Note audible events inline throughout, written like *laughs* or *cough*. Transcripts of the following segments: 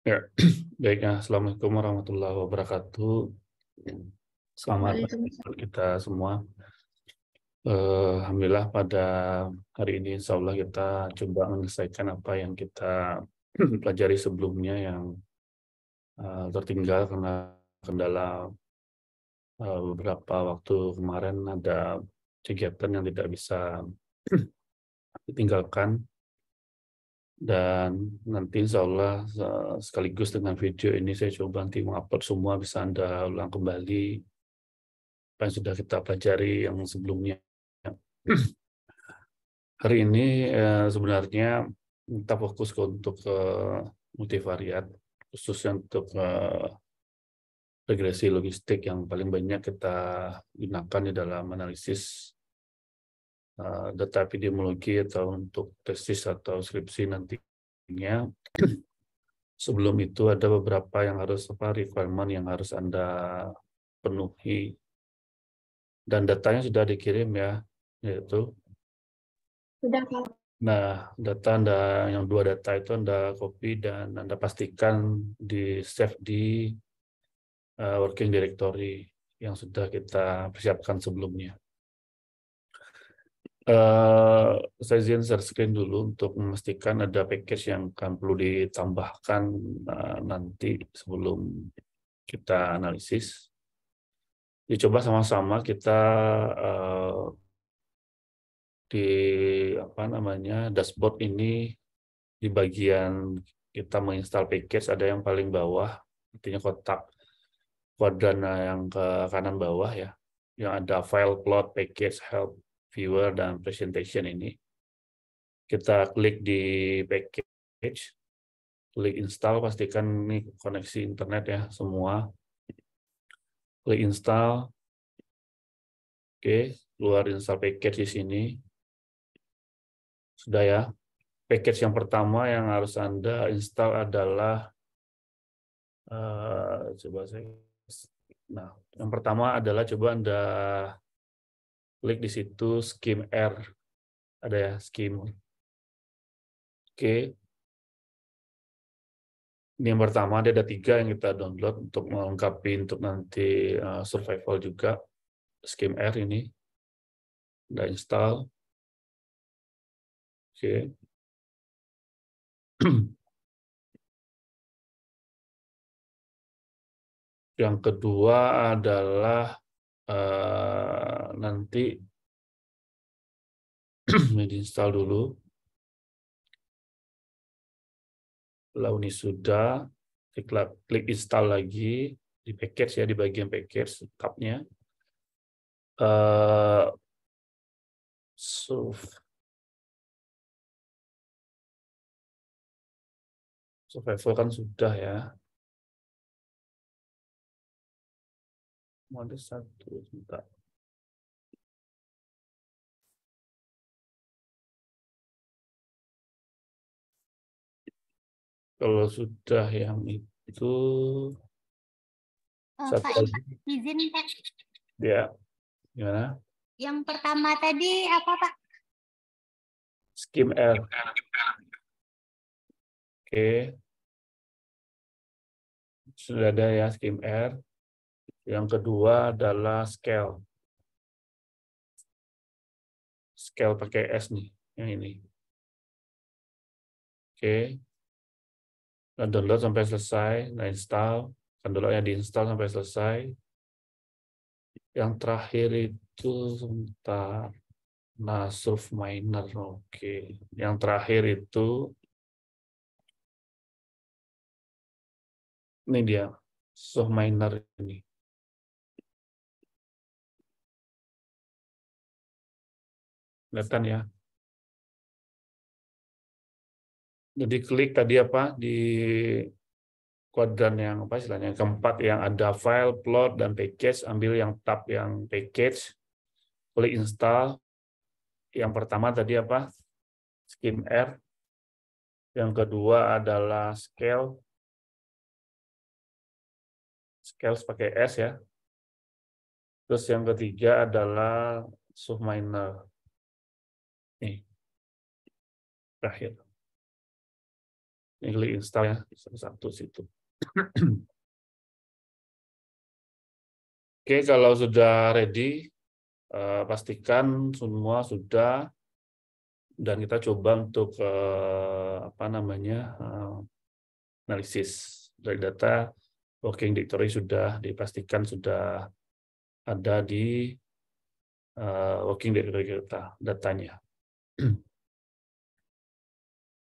Ya, *clears throat* baiknya Assalamualaikum warahmatullahi wabarakatuh. Selamat pagi kita semua. Uh, Alhamdulillah pada hari ini insya Allah kita coba menyelesaikan apa yang kita *clears throat* pelajari sebelumnya yang uh, tertinggal karena kendala uh, beberapa waktu kemarin ada kegiatan yang tidak bisa *clears throat* ditinggalkan dan nanti insya Allah eh, sekaligus dengan video ini saya coba nanti mengupload semua bisa Anda ulang kembali apa yang sudah kita pelajari yang sebelumnya. *clears throat* Hari ini eh, sebenarnya kita fokus ke, untuk ke eh, multivariat, khususnya untuk regresi logistik yang paling banyak kita gunakan di dalam analisis data eh, epidemiologi atau untuk tesis atau skripsi nantinya. *clears throat* Sebelum itu ada beberapa yang harus apa requirement yang harus Anda penuhi dan datanya sudah dikirim ya, yaitu sudah Nah, data Anda yang dua data itu Anda copy dan Anda pastikan di save di uh, working directory yang sudah kita persiapkan sebelumnya. Uh, saya izin share screen dulu untuk memastikan ada package yang akan perlu ditambahkan uh, nanti sebelum kita analisis. Dicoba sama-sama kita uh, di apa namanya dashboard ini di bagian kita menginstal package ada yang paling bawah artinya kotak kuadran yang ke kanan bawah ya yang ada file plot package help viewer dan presentation ini. Kita klik di package, klik install, pastikan ini koneksi internet ya semua. Klik install. Oke, keluar install package di sini. Sudah ya. Package yang pertama yang harus Anda install adalah uh, coba saya Nah, yang pertama adalah coba Anda klik di situ Skim R. Ada ya, Skim. Oke. Ini yang pertama, dia ada tiga yang kita download untuk melengkapi untuk nanti eh, survival juga. Skim R ini. Udah install. Oke. *clears throat* yang kedua adalah eh, nanti *clears throat* diinstal dulu. Kalau ini sudah, klik, klik install lagi di package ya, di bagian package setupnya, Uh, eh, so, survival kan sudah ya. Mode satu, sebentar. Kalau sudah yang itu oh, Pak, izin Pak. Ya, gimana? Yang pertama tadi apa Pak? Skim L. Oke. Sudah ada ya skim R. Yang kedua adalah scale. Scale pakai S nih, yang ini. Oke download sampai selesai, nah install, kan downloadnya diinstal sampai selesai. Yang terakhir itu sebentar, nah surf miner, oke. Okay. Yang terakhir itu ini dia surf miner ini. kan ya. diklik tadi apa di kuadran yang apa istilahnya yang keempat yang ada file, plot dan package, ambil yang tab yang package, klik install. Yang pertama tadi apa? Scheme R. Yang kedua adalah scale. Scale pakai S ya. Terus yang ketiga adalah subminor. Nih. Terakhir yang klik install ya satu situ. Oke, kalau sudah ready, eh, pastikan semua sudah dan kita coba untuk eh, apa namanya eh, analisis dari data working directory sudah dipastikan sudah ada di working directory kita datanya. *clears throat*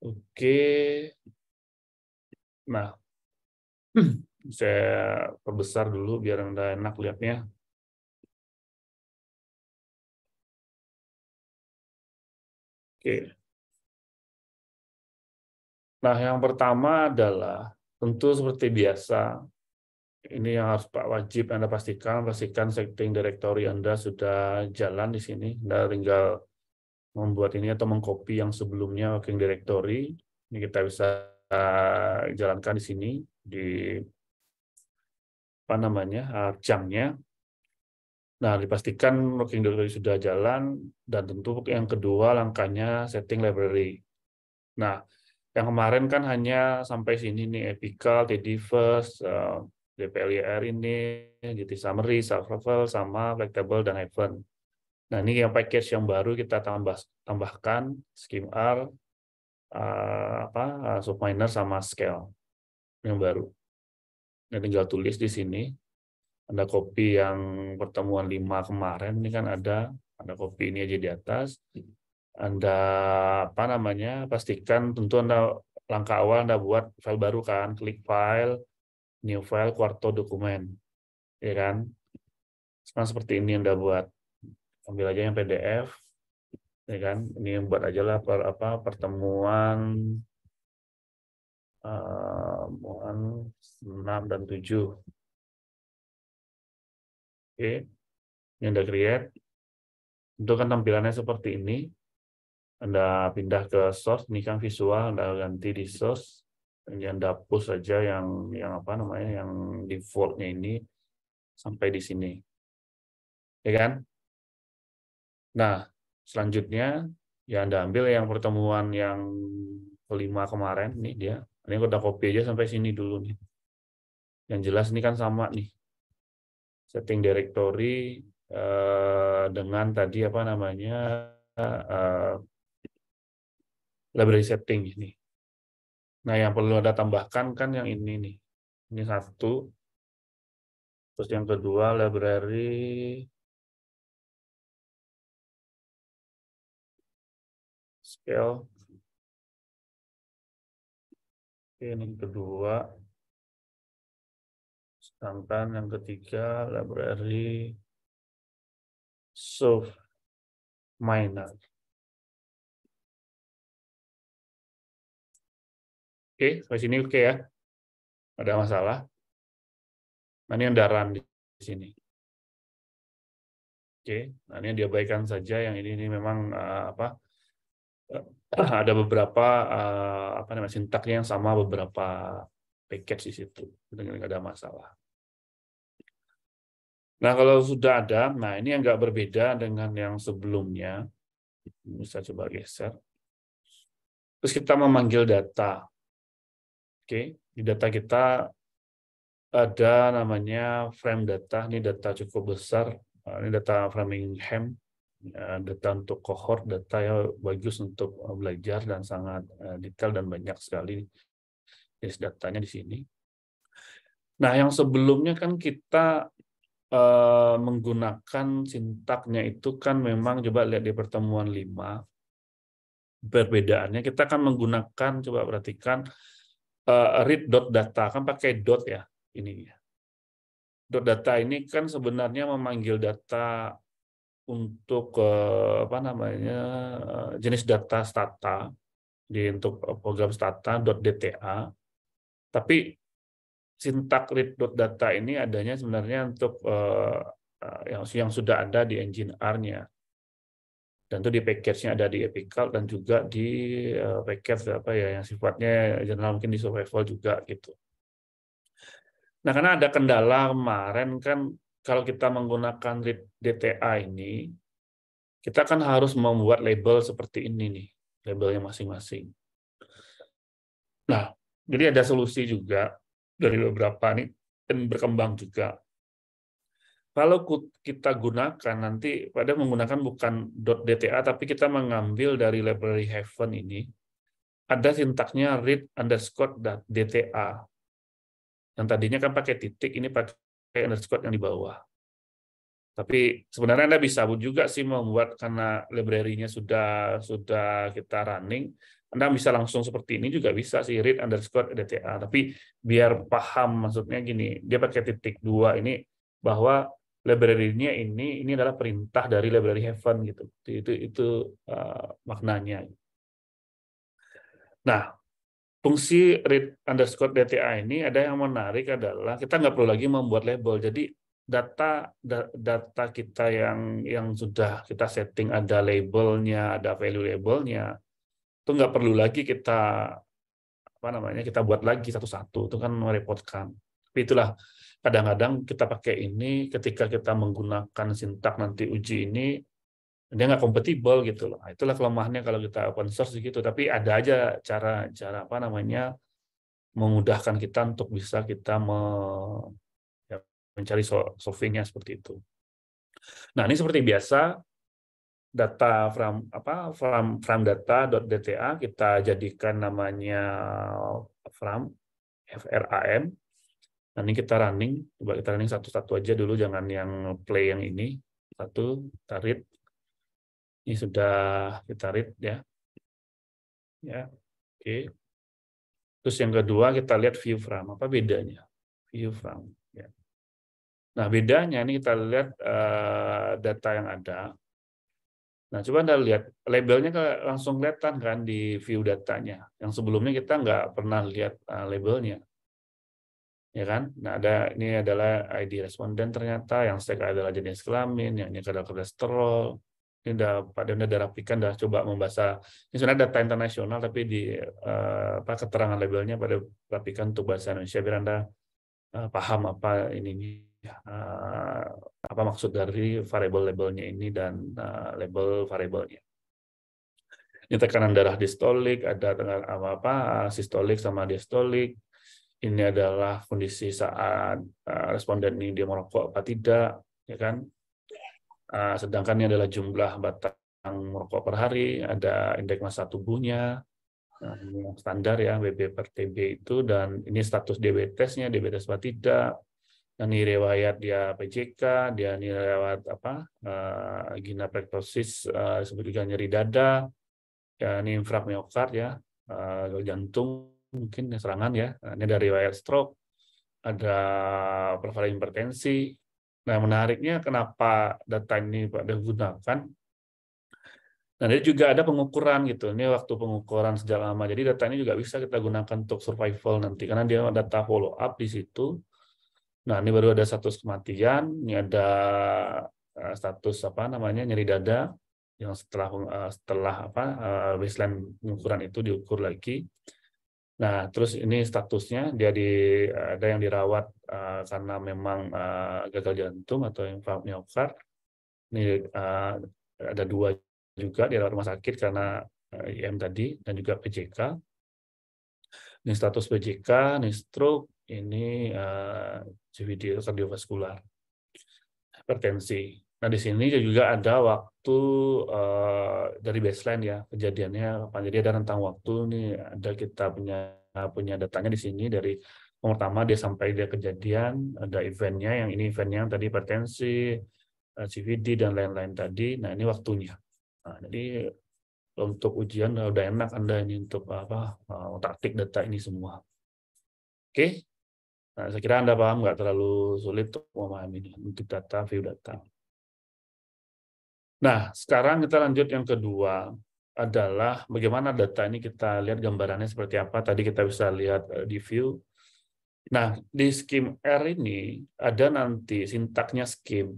Oke, Nah, hmm. saya perbesar dulu biar Anda enak lihatnya. Oke. Nah, yang pertama adalah tentu seperti biasa ini yang harus Pak wajib Anda pastikan, pastikan setting directory Anda sudah jalan di sini. Anda tinggal membuat ini atau mengcopy yang sebelumnya working directory. Ini kita bisa Eh, jalankan di sini di apa namanya eh, jamnya. Nah, dipastikan working directory sudah jalan dan tentu yang kedua langkahnya setting library. Nah, yang kemarin kan hanya sampai sini nih epical, tdiverse, eh, dplyr ini, GT summary, self level sama flexible dan event. Nah, ini yang package yang baru kita tambah tambahkan scheme R Eh, apa uh, sama scale yang baru. Ini tinggal tulis di sini. Ada copy yang pertemuan 5 kemarin ini kan ada, Anda copy ini aja di atas. Anda apa namanya? pastikan tentu Anda langkah awal Anda buat file baru kan, klik file, new file, quarto dokumen. Ya kan? Sekarang seperti ini Anda buat. Ambil aja yang PDF, ya kan ini buat aja lah per, apa pertemuan uh, eh, 6 dan 7 oke okay. ini udah create untuk kan tampilannya seperti ini Anda pindah ke source ini kan visual Anda ganti di source ini Anda push saja yang yang apa namanya yang defaultnya ini sampai di sini ya kan nah selanjutnya ya Anda ambil yang pertemuan yang kelima kemarin nih dia. Ini udah copy aja sampai sini dulu nih. Yang jelas ini kan sama nih. Setting directory eh, dengan tadi apa namanya eh, library setting ini. Nah, yang perlu ada tambahkan kan yang ini nih. Ini satu. Terus yang kedua library L, ini kedua sedangkan yang ketiga library soft minor oke sampai sini oke ya ada masalah nah ini yang daran di sini Oke, okay. nah ini diabaikan saja yang ini ini memang uh, apa Eh, *clears throat* ada beberapa uh, apa namanya sintaknya yang sama beberapa package di situ dengan gitu, nggak ada masalah. Nah kalau sudah ada, nah ini yang nggak berbeda dengan yang sebelumnya. Bisa coba geser. Terus kita memanggil data. Oke, di data kita ada namanya frame data. Ini data cukup besar. Ini data Framingham e Ya, data untuk cohort, data yang bagus untuk eh, belajar dan sangat eh, detail dan banyak sekali jenis datanya di sini. Nah, yang sebelumnya kan kita eh, menggunakan sintaknya itu kan memang coba lihat di pertemuan 5 perbedaannya kita akan menggunakan coba perhatikan eh, read dot data kan pakai dot ya ini ya dot data ini kan sebenarnya memanggil data untuk eh, apa namanya eh, jenis data stata di untuk eh, program stata .dta tapi sintak read.data ini adanya sebenarnya untuk yang yang sudah ada di engine R-nya dan itu di package-nya ada di epical dan juga di package apa ya yang sifatnya general mungkin di survival juga gitu. Nah, karena ada kendala kemarin kan kalau kita menggunakan DTA ini, kita kan harus membuat label seperti ini nih, labelnya masing-masing. Nah, jadi ada solusi juga dari beberapa ini dan berkembang juga. Kalau kita gunakan nanti pada menggunakan bukan .dta tapi kita mengambil dari library heaven ini ada sintaknya read underscore .dta yang tadinya kan pakai titik ini pakai underscore yang di bawah. Tapi sebenarnya Anda bisa juga sih membuat karena library-nya sudah sudah kita running, Anda bisa langsung seperti ini juga bisa sih read underscore DTA. Tapi biar paham maksudnya gini, dia pakai titik dua ini bahwa library-nya ini ini adalah perintah dari library heaven gitu. Itu itu, itu uh, eh, maknanya. Nah, fungsi read underscore DTA ini ada yang menarik adalah kita nggak perlu lagi membuat label. Jadi data data kita yang yang sudah kita setting ada labelnya, ada value labelnya, itu nggak perlu lagi kita apa namanya kita buat lagi satu-satu. Itu kan merepotkan. Tapi itulah kadang-kadang kita pakai ini ketika kita menggunakan sintak nanti uji ini dia nggak kompatibel gitu loh. Nah, itulah kelemahannya kalau kita open source gitu. Tapi ada aja cara cara apa namanya memudahkan kita untuk bisa kita me, ya, mencari solvingnya seperti itu. Nah ini seperti biasa data from apa from from .dta kita jadikan namanya from fram. Nah, ini kita running, coba kita running satu-satu aja dulu, jangan yang play yang ini. Satu, tarik, ini sudah kita read ya. Ya. Oke. Okay. Terus yang kedua kita lihat view from. Apa bedanya? View from. Ya. Nah, bedanya ini kita lihat uh, data yang ada. Nah, coba Anda lihat labelnya langsung kelihatan kan di view datanya. Yang sebelumnya kita nggak pernah lihat uh, labelnya. Ya kan? Nah, ada ini adalah ID responden ternyata, yang stack adalah jenis kelamin, yang ini adalah kolesterol, ini udah Pak Dewan udah rapikan, udah coba membaca. Ini sebenarnya data internasional tapi di uh, apa keterangan labelnya pada rapikan untuk bahasa Indonesia biar anda uh, paham apa ini uh, apa maksud dari variable labelnya ini dan uh, label variabelnya. Ini tekanan darah distolik, ada dengan apa, apa sistolik sama diastolik. Ini adalah kondisi saat uh, responden ini dia merokok apa tidak, ya kan? Ah, sedangkan ini adalah jumlah batang merokok per hari, ada indeks massa tubuhnya, nah, yang standar ya bb per TB itu dan ini status diabetesnya diabetes apa tidak dan ini riwayat dia PJK dia ini riwayat apa uh, eh, gina pektosis, uh, eh, juga nyeri dada ya ini infrak miokard ya uh, jantung mungkin ya, serangan ya nah, ini dari riwayat stroke ada prevalen hipertensi Nah, menariknya kenapa data ini Pak digunakan gunakan? Nah, dia juga ada pengukuran gitu. Ini waktu pengukuran sejak lama. Jadi data ini juga bisa kita gunakan untuk survival nanti karena dia data follow up di situ. Nah, ini baru ada status kematian, ini ada eh, status apa namanya nyeri dada yang setelah eh, setelah apa eh, baseline pengukuran itu diukur lagi. Nah, terus ini statusnya dia di eh, ada yang dirawat uh, karena memang uh, gagal jantung atau infark miokard. Ini uh, ada dua juga dirawat rumah sakit karena uh, IM tadi dan juga PJK. Ini status PJK, ini stroke, ini uh, CVD kardiovaskular, hipertensi. Nah di sini juga ada waktu uh, dari baseline ya kejadiannya. Nah, jadi ada rentang waktu nih ada kita punya punya datanya di sini dari pertama dia sampai dia kejadian ada eventnya yang ini eventnya yang tadi potensi eh, CVD dan lain-lain tadi. Nah ini waktunya. Nah, jadi untuk ujian udah enak anda ini untuk apa taktik eh, data ini semua. Oke, okay? nah, saya kira anda paham nggak terlalu sulit untuk memahami ini untuk data view data. Nah, sekarang kita lanjut yang kedua adalah bagaimana data ini kita lihat gambarannya seperti apa. Tadi kita bisa lihat eh, di view. Nah, di skim R ini ada nanti sintaknya skim.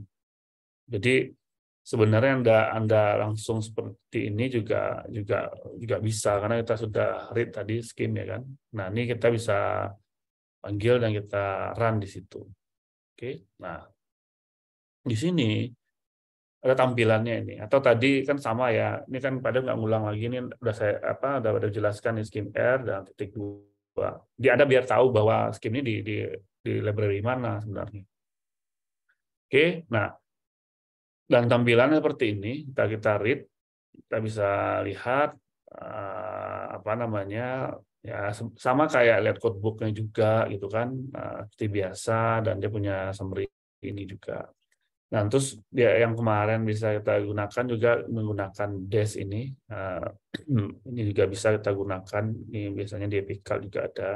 Jadi sebenarnya Anda Anda langsung seperti ini juga juga juga bisa karena kita sudah read tadi skim ya kan. Nah, ini kita bisa panggil dan kita run di situ. Oke. Nah, di sini ada tampilannya ini atau tadi kan sama ya ini kan pada nggak ngulang lagi ini udah saya apa udah udah jelaskan di skim R dan titik dua dia ada biar tahu bahwa skim ini di di di library mana sebenarnya oke nah dan tampilannya seperti ini kita kita read kita bisa lihat eh, apa namanya ya sama kayak lihat codebooknya juga gitu kan eh, seperti biasa dan dia punya summary ini juga Nah, terus ya, yang kemarin bisa kita gunakan juga menggunakan dash ini. Uh, *clears throat* ini juga bisa kita gunakan. Ini biasanya di Epical juga ada.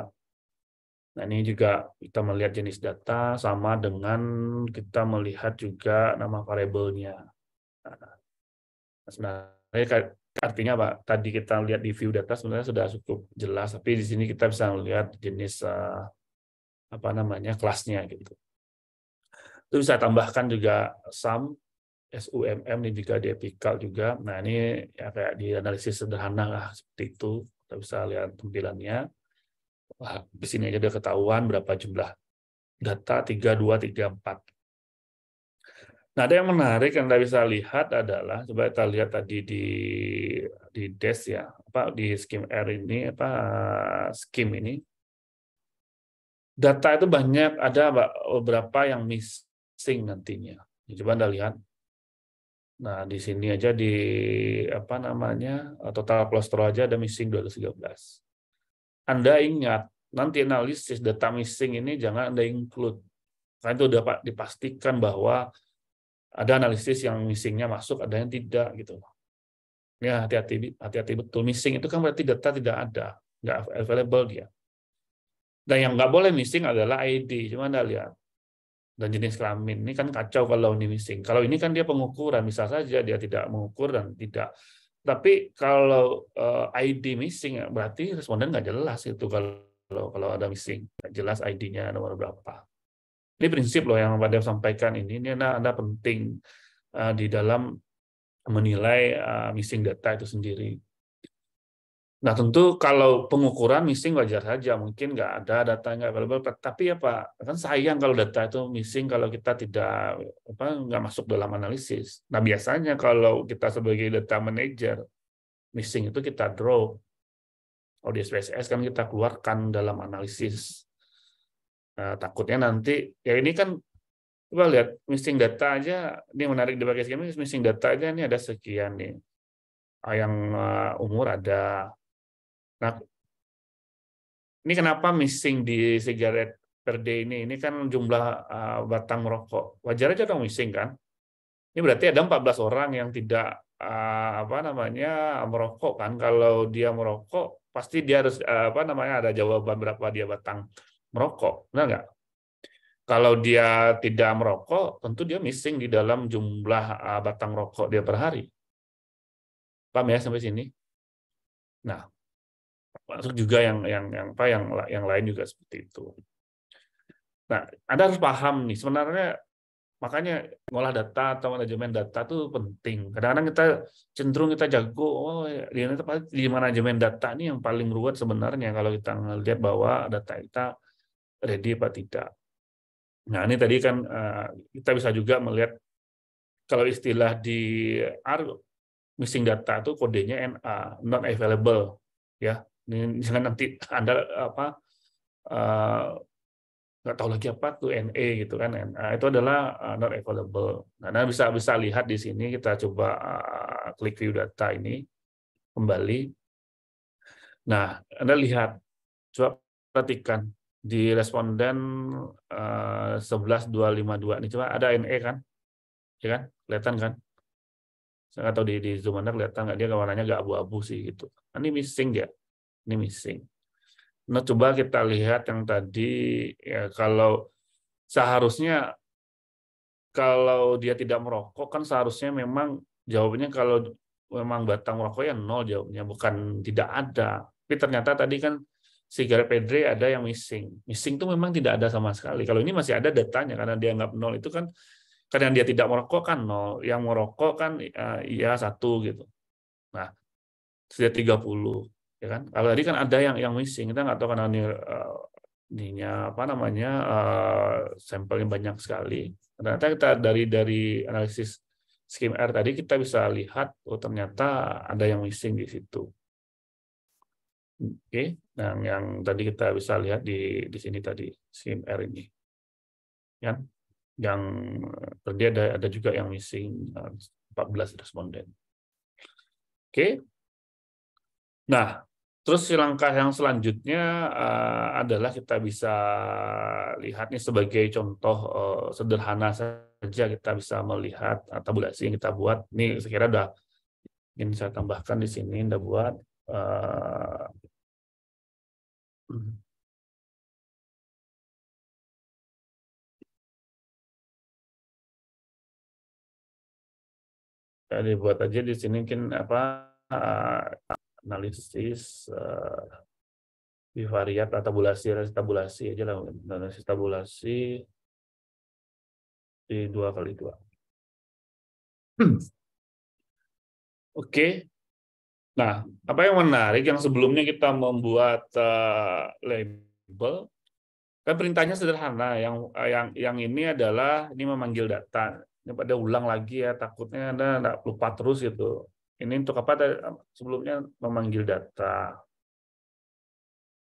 Nah, ini juga kita melihat jenis data sama dengan kita melihat juga nama variabelnya. Nah, sebenarnya artinya apa? Tadi kita lihat di view data sebenarnya sudah cukup jelas, tapi di sini kita bisa melihat jenis eh, apa namanya kelasnya gitu tuh bisa tambahkan juga SAM, SUMM ini juga di epical juga. Nah ini ya kayak di analisis sederhana lah seperti itu. Kita bisa lihat tampilannya. Wah, di sini aja udah ketahuan berapa jumlah data tiga tiga dua empat Nah, ada yang menarik yang kita bisa lihat adalah coba kita lihat tadi di di desk ya, apa di skim R ini apa skim ini. Data itu banyak ada beberapa yang miss testing nantinya. Ya, coba Anda lihat. Nah, di sini aja di apa namanya total kolesterol aja ada missing 213. Anda ingat nanti analisis data missing ini jangan Anda include. Karena itu dapat dipastikan bahwa ada analisis yang missingnya masuk, ada yang tidak gitu. Ya hati-hati, hati-hati betul. Missing itu kan berarti data tidak ada, nggak available dia. Dan yang nggak boleh missing adalah ID. Cuma Anda lihat, dan jenis kelamin ini kan kacau kalau ini missing. Kalau ini kan dia pengukuran, bisa saja dia tidak mengukur dan tidak. Tapi kalau eh, ID missing berarti responden nggak jelas itu kalau kalau ada missing, nggak jelas ID-nya nomor berapa. Ini prinsip loh yang pada sampaikan ini, ini anda penting eh, di dalam menilai eh, missing data itu sendiri. Nah tentu kalau pengukuran missing wajar saja, mungkin nggak ada data nggak available. Tapi apa ya, kan sayang kalau data itu missing kalau kita tidak apa nggak masuk dalam analisis. Nah biasanya kalau kita sebagai data manager missing itu kita draw di SPSS kan kita keluarkan dalam analisis. Nah, takutnya nanti ya ini kan coba lihat missing data aja ini menarik dipakai skema missing data aja ini ada sekian nih ah, yang eh, umur ada Nah, ini kenapa missing di sigaret per day ini? Ini kan jumlah uh, batang rokok. Wajar aja dong missing kan? Ini berarti ada 14 orang yang tidak uh, apa namanya merokok kan? Kalau dia merokok, pasti dia harus uh, apa namanya ada jawaban berapa dia batang merokok, benar nggak? Kalau dia tidak merokok, tentu dia missing di dalam jumlah batang rokok dia per hari. Paham ya sampai sini? Nah, termasuk juga yang yang yang apa yang yang lain juga seperti itu. Nah, Anda harus paham nih sebenarnya makanya ngolah data atau manajemen data itu penting. Kadang-kadang kita cenderung kita jago, oh di, di manajemen data ini yang paling ruwet sebenarnya kalau kita ngelihat bahwa data kita ready apa tidak. Nah, ini tadi kan eh, kita bisa juga melihat kalau istilah di R missing data itu kodenya NA, not available ya misalnya nanti anda apa eh, nggak tahu lagi apa tuh NA gitu kan, kan. NA itu adalah eh, not available. Nah, anda bisa bisa lihat di sini kita coba uh, klik view data ini kembali. Nah, anda lihat coba perhatikan di responden uh, 11252 ini coba ada NA e kan? Ya kan? Kelihatan kan? Saya nggak tahu di, di Zoom Anda kelihatan nggak dia warnanya nggak abu-abu sih gitu. Ini missing dia. Ya? ini missing. Nah, coba kita lihat yang tadi ya kalau seharusnya kalau dia tidak merokok kan seharusnya memang jawabannya kalau memang batang rokok ya nol jawabnya bukan tidak ada. Tapi ternyata tadi kan Sigar Pedre ada yang missing. Missing itu memang tidak ada sama sekali. Kalau ini masih ada datanya karena dia dianggap nol itu kan karena dia tidak merokok kan nol, yang merokok kan ya, ya satu gitu. Nah, sudah 30 ya kan kalau tadi kan ada yang yang missing kita nggak tahu karena ini uh, apa namanya uh, sampelnya banyak sekali ternyata kita dari dari analisis skim R tadi kita bisa lihat oh ternyata ada yang missing di situ oke okay. nah yang tadi kita bisa lihat di di sini tadi skim R ini ya kan ya, yang terjadi ada ada juga yang missing 14 eh, responden oke okay. Nah, Terus langkah yang selanjutnya eh, adalah kita bisa lihat nih sebagai contoh eh, sederhana saja kita bisa melihat uh, tabulasi yang kita buat. Ini sekira sudah ingin saya tambahkan di sini sudah buat uh, dibuat aja di sini mungkin apa analisis uh, eh, bivariat atau tabulasi analisis tabulasi aja lah analisis tabulasi di dua kali dua hmm. oke nah apa yang menarik yang sebelumnya kita membuat uh, label kan perintahnya sederhana yang yang yang ini adalah ini memanggil data pada ulang lagi ya takutnya anda lupa terus gitu ini untuk apa eh, sebelumnya memanggil data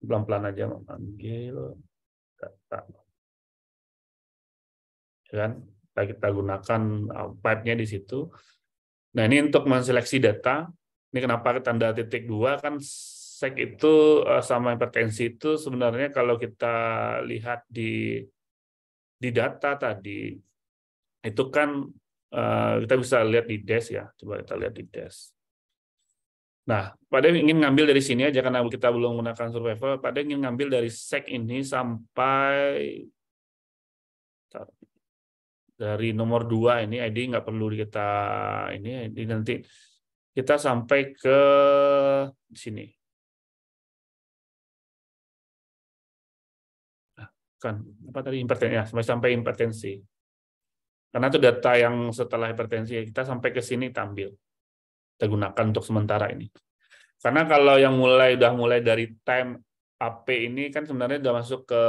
pelan-pelan aja memanggil data ya kan kita gunakan eh, pipe-nya di situ nah ini untuk menseleksi data ini kenapa tanda titik dua kan sek itu eh, sama hipertensi itu sebenarnya kalau kita lihat di di data tadi itu kan Eh, kita bisa lihat di desk ya. Coba kita lihat di desk. Nah, pada ingin ngambil dari sini aja karena kita belum menggunakan survival. Pada ingin ngambil dari sec ini sampai dari nomor dua ini ID nggak perlu kita ini ID nanti kita sampai ke sini. Nah, kan apa tadi impertensi ya sampai impertensi. Karena itu data yang setelah hipertensi kita sampai ke sini tampil. Kita gunakan untuk sementara ini. Karena kalau yang mulai udah mulai dari time AP ini kan sebenarnya sudah masuk ke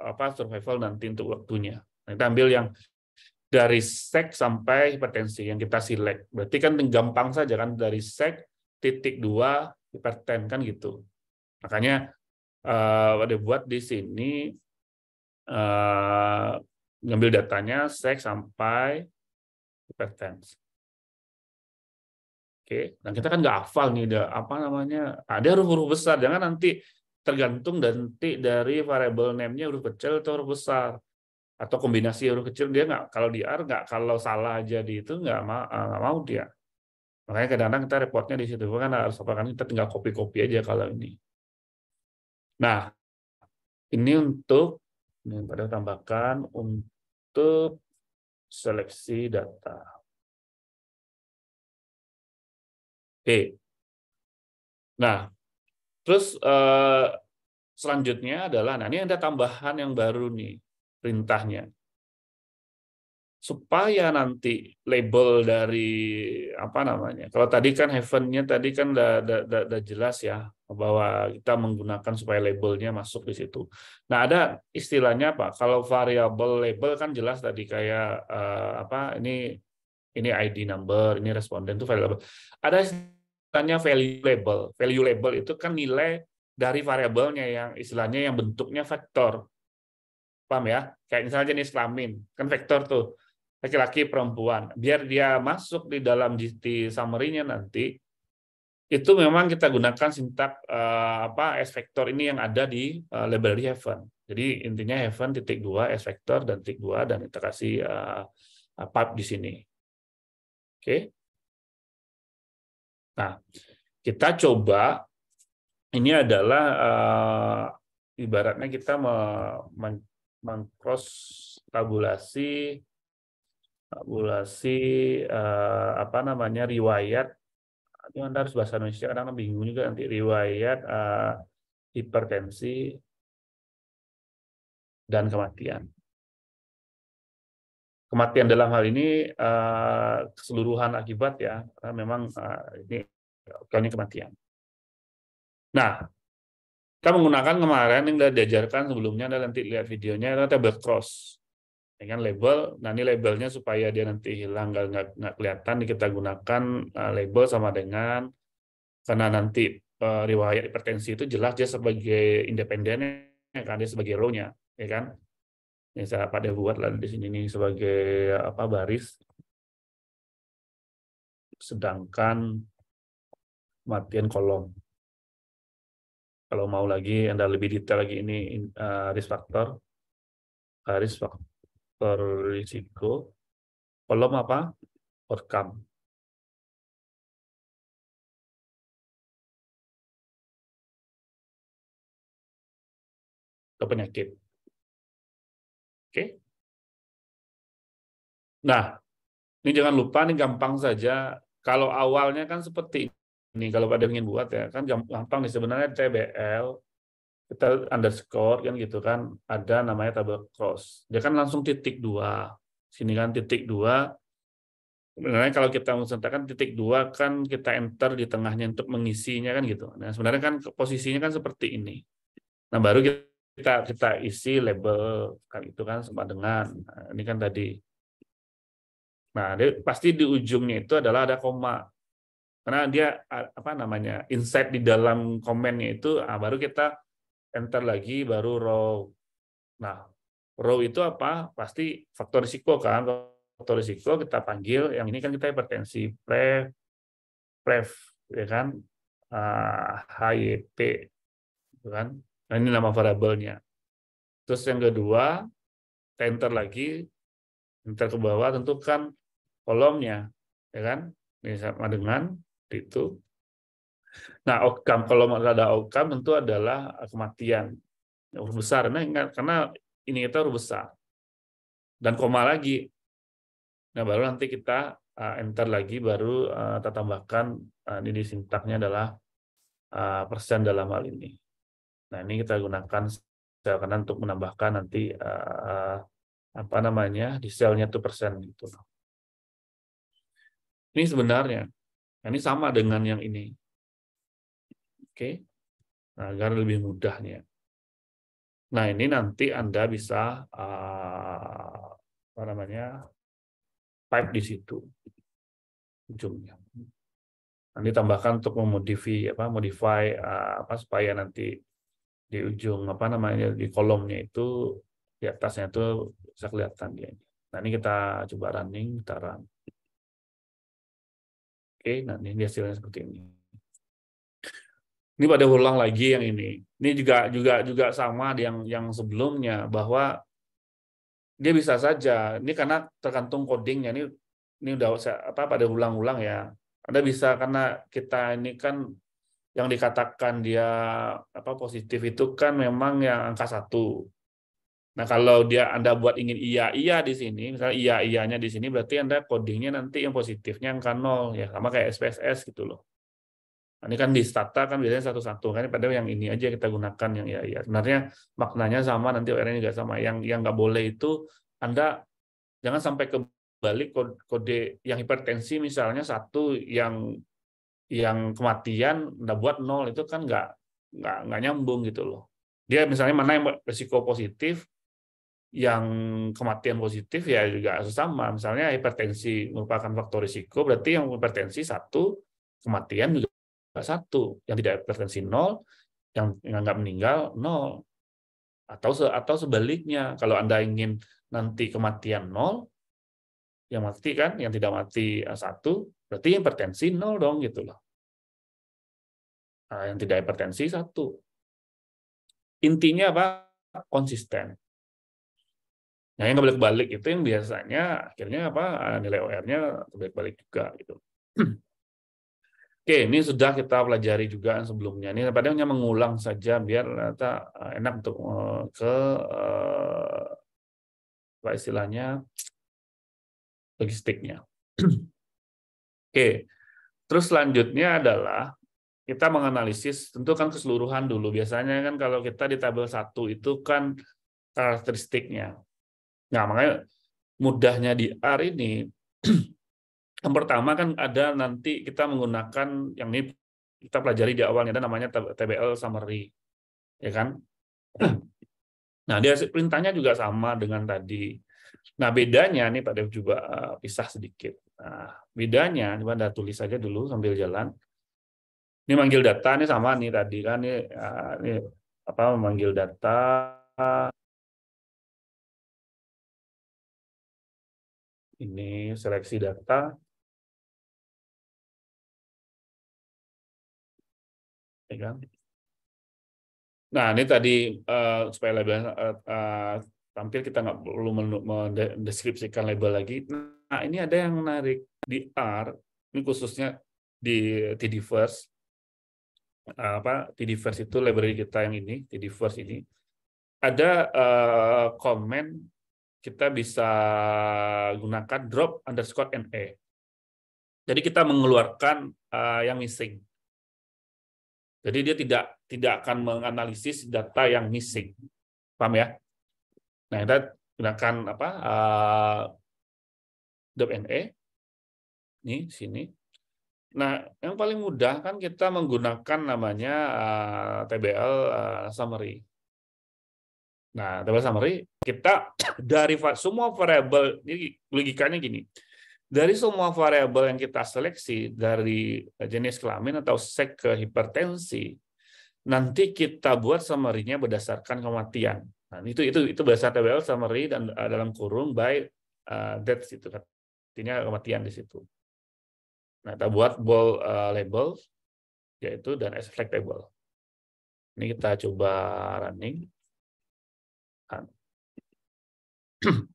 apa survival nanti untuk waktunya. Nah, kita ambil yang dari sek sampai hipertensi yang kita select. Berarti kan gampang saja kan dari sek titik dua hiperten kan gitu. Makanya uh, ada buat di sini uh, ngambil datanya seks sampai pertence, Oke, dan kita kan nggak hafal nih, ada apa namanya, ada huruf-huruf besar. Jangan nanti tergantung nanti dari variable name-nya huruf kecil atau huruf besar atau kombinasi huruf kecil dia nggak kalau di R nggak kalau salah aja di itu nggak mau, eh, nggak mau dia makanya kadang-kadang kita repotnya di situ kan harus apa kan kita tinggal copy-copy aja kalau ini nah ini untuk ini pada tambahkan untuk tutup seleksi data. Oke. Nah, terus eh, selanjutnya adalah, nah ini ada tambahan yang baru nih perintahnya. Supaya nanti label dari apa namanya, kalau tadi kan heavennya tadi kan udah, udah, udah, udah jelas ya, bahwa kita menggunakan supaya labelnya masuk di situ. Nah ada istilahnya apa? Kalau variabel label kan jelas tadi kayak uh, apa ini ini ID number, ini responden itu variabel. Ada istilahnya value label. Value label itu kan nilai dari variabelnya yang istilahnya yang bentuknya vektor. Paham ya? Kayak misalnya jenis kelamin, kan vektor tuh laki-laki perempuan. Biar dia masuk di dalam di summary-nya nanti itu memang kita gunakan sintak uh, apa s vektor ini yang ada di uh, library Heaven. Jadi intinya Heaven titik dua s vektor dan titik dua dan kita kasih uh, eh, pub di sini. Oke. Okay. Nah, kita coba ini adalah uh, ibaratnya kita mengcross tabulasi tabulasi uh, apa namanya riwayat nanti Anda harus bahasa Indonesia karena bingung juga nanti riwayat uh, hipertensi dan kematian. Kematian dalam hal ini uh, keseluruhan akibat ya, karena memang uh, ini kayaknya kematian. Nah, kita menggunakan kemarin yang sudah diajarkan sebelumnya, Anda nanti lihat videonya, adalah tabel cross dengan ya kan label nah ini labelnya supaya dia nanti hilang nggak nggak, nggak kelihatan kita gunakan eh, label sama dengan karena nanti uh, riwayat hipertensi itu jelas dia sebagai independen ya kan dia sebagai row-nya ya kan ini ya, saya pada buat lah di sini nih sebagai apa baris sedangkan matian kolom kalau mau lagi anda lebih detail lagi ini uh, risk factor uh, risk factor berisiko Belum apa perkam, ke penyakit. Oke. Nah, ini jangan lupa nih gampang saja. Kalau awalnya kan seperti ini kalau pada ingin buat ya kan gampang nih sebenarnya TBL kita underscore kan gitu kan ada namanya tabel cross dia kan langsung titik dua sini kan titik dua sebenarnya kalau kita mencetakkan titik dua kan kita enter di tengahnya untuk mengisinya kan gitu nah sebenarnya kan posisinya kan seperti ini nah baru kita kita isi label kan itu kan sama dengan nah, ini kan tadi nah dia, pasti di ujungnya itu adalah ada koma karena dia apa namanya insight di dalam komennya itu nah, baru kita enter lagi baru row. Nah, row itu apa? Pasti faktor risiko kan. Faktor risiko kita panggil, yang ini kan kita hipertensi, pre, pref, ya kan, uh, ah, HYP, ya kan. Nah, ini nama variabelnya. Terus yang kedua, enter lagi, enter ke bawah, tentukan kolomnya, ya kan? Ini sama dengan itu Nah, outcome kalau ada outcome tentu adalah eh, kematian huruf besar. Nah, karena ini kita huruf besar dan koma lagi. Nah, baru nanti kita eh, enter lagi, baru eh, kita tambahkan uh, ini sintaknya adalah persen dalam hal ini. Nah, ini kita gunakan sel kanan untuk menambahkan nanti apa namanya di selnya itu persen gitu. Ini sebenarnya, nah, ini sama dengan yang ini. Oke. Okay? agar lebih mudahnya. Nah, ini nanti Anda bisa uh, apa namanya? pipe di situ ujungnya. Nanti tambahkan untuk memodifi apa modify uh, apa supaya nanti di ujung apa namanya di kolomnya itu di atasnya itu bisa kelihatan dia. Nah ini kita coba running, kita run. Oke, nah ini hasilnya seperti ini. Ini pada ulang lagi yang ini. Ini juga juga juga sama yang yang sebelumnya bahwa dia bisa saja ini karena tergantung codingnya ini ini udah apa pada ulang-ulang ya. Anda bisa karena kita ini kan yang dikatakan dia apa positif itu kan memang yang angka satu. Nah, kalau dia Anda buat ingin iya iya di sini, misalnya iya iyanya di sini berarti Anda codingnya nanti yang positifnya angka nol ya sama kayak SPSS gitu loh. Nah, ini kan di stata kan biasanya satu-satu kan pada yang ini aja kita gunakan yang ya ya. Sebenarnya maknanya sama nanti or ini juga sama. Yang yang nggak boleh itu Anda jangan sampai ke kode, yang hipertensi misalnya satu yang yang kematian Anda buat nol itu kan nggak nggak nggak nyambung gitu loh. Dia misalnya mana yang risiko positif, yang kematian positif ya juga sama. Misalnya hipertensi merupakan faktor risiko, berarti yang hipertensi satu kematian juga satu, yang tidak hipertensi nol, yang nggak meninggal nol. Atau se atau sebaliknya, kalau Anda ingin nanti kematian nol, yang mati kan, yang tidak mati eh, satu, berarti hipertensi nol dong gitu loh. Nah, yang tidak hipertensi satu. Intinya apa? Konsisten. Nah, yang kebalik-balik itu yang biasanya akhirnya apa eh, nilai OR-nya kebalik-balik juga gitu. *clears throat* Oke, ini sudah kita pelajari juga sebelumnya. Ini padahal hanya mengulang saja biar ternyata eh, enak untuk eh, ke eh, apa istilahnya logistiknya. *clears throat* Oke, terus selanjutnya adalah kita menganalisis tentu kan keseluruhan dulu. Biasanya kan kalau kita di tabel satu itu kan karakteristiknya. Nah, makanya mudahnya di R ini *clears throat* Yang pertama kan ada nanti kita menggunakan yang ini kita pelajari di awalnya ada namanya TBL summary. Ya kan? *clears throat* Nah, dia perintahnya juga sama dengan tadi. Nah, bedanya nih Pak Dev juga eh, pisah sedikit. Nah, bedanya coba Anda tulis saja dulu sambil jalan. Ini manggil data ini sama nih tadi kan ini, eh, ini apa memanggil data ini seleksi data ya kan? Nah ini tadi uh, supaya label uh, tampil kita nggak perlu mendeskripsikan label lagi. Nah ini ada yang menarik di R ini khususnya di TDverse apa TDverse itu library kita yang ini TDverse ini ada uh, komen kita bisa gunakan drop underscore na. E. Jadi kita mengeluarkan uh, yang missing. Jadi dia tidak tidak akan menganalisis data yang missing. Paham ya? Nah, kita gunakan apa? Uh, eh, .na. Ini sini. Nah, yang paling mudah kan kita menggunakan namanya uh, eh, TBL uh, eh, summary. Nah, TBL summary kita *coughs* dari semua variabel ini logikanya gini dari semua variabel yang kita seleksi dari jenis kelamin atau sek ke hipertensi nanti kita buat summary-nya berdasarkan kematian. Nah, itu itu itu bahasa TBL summary dan uh, dalam kurung by uh, death itu artinya kematian di situ. Nah, kita buat bold uh, label yaitu dan expect table. Ini kita coba running. Kan? *clears throat*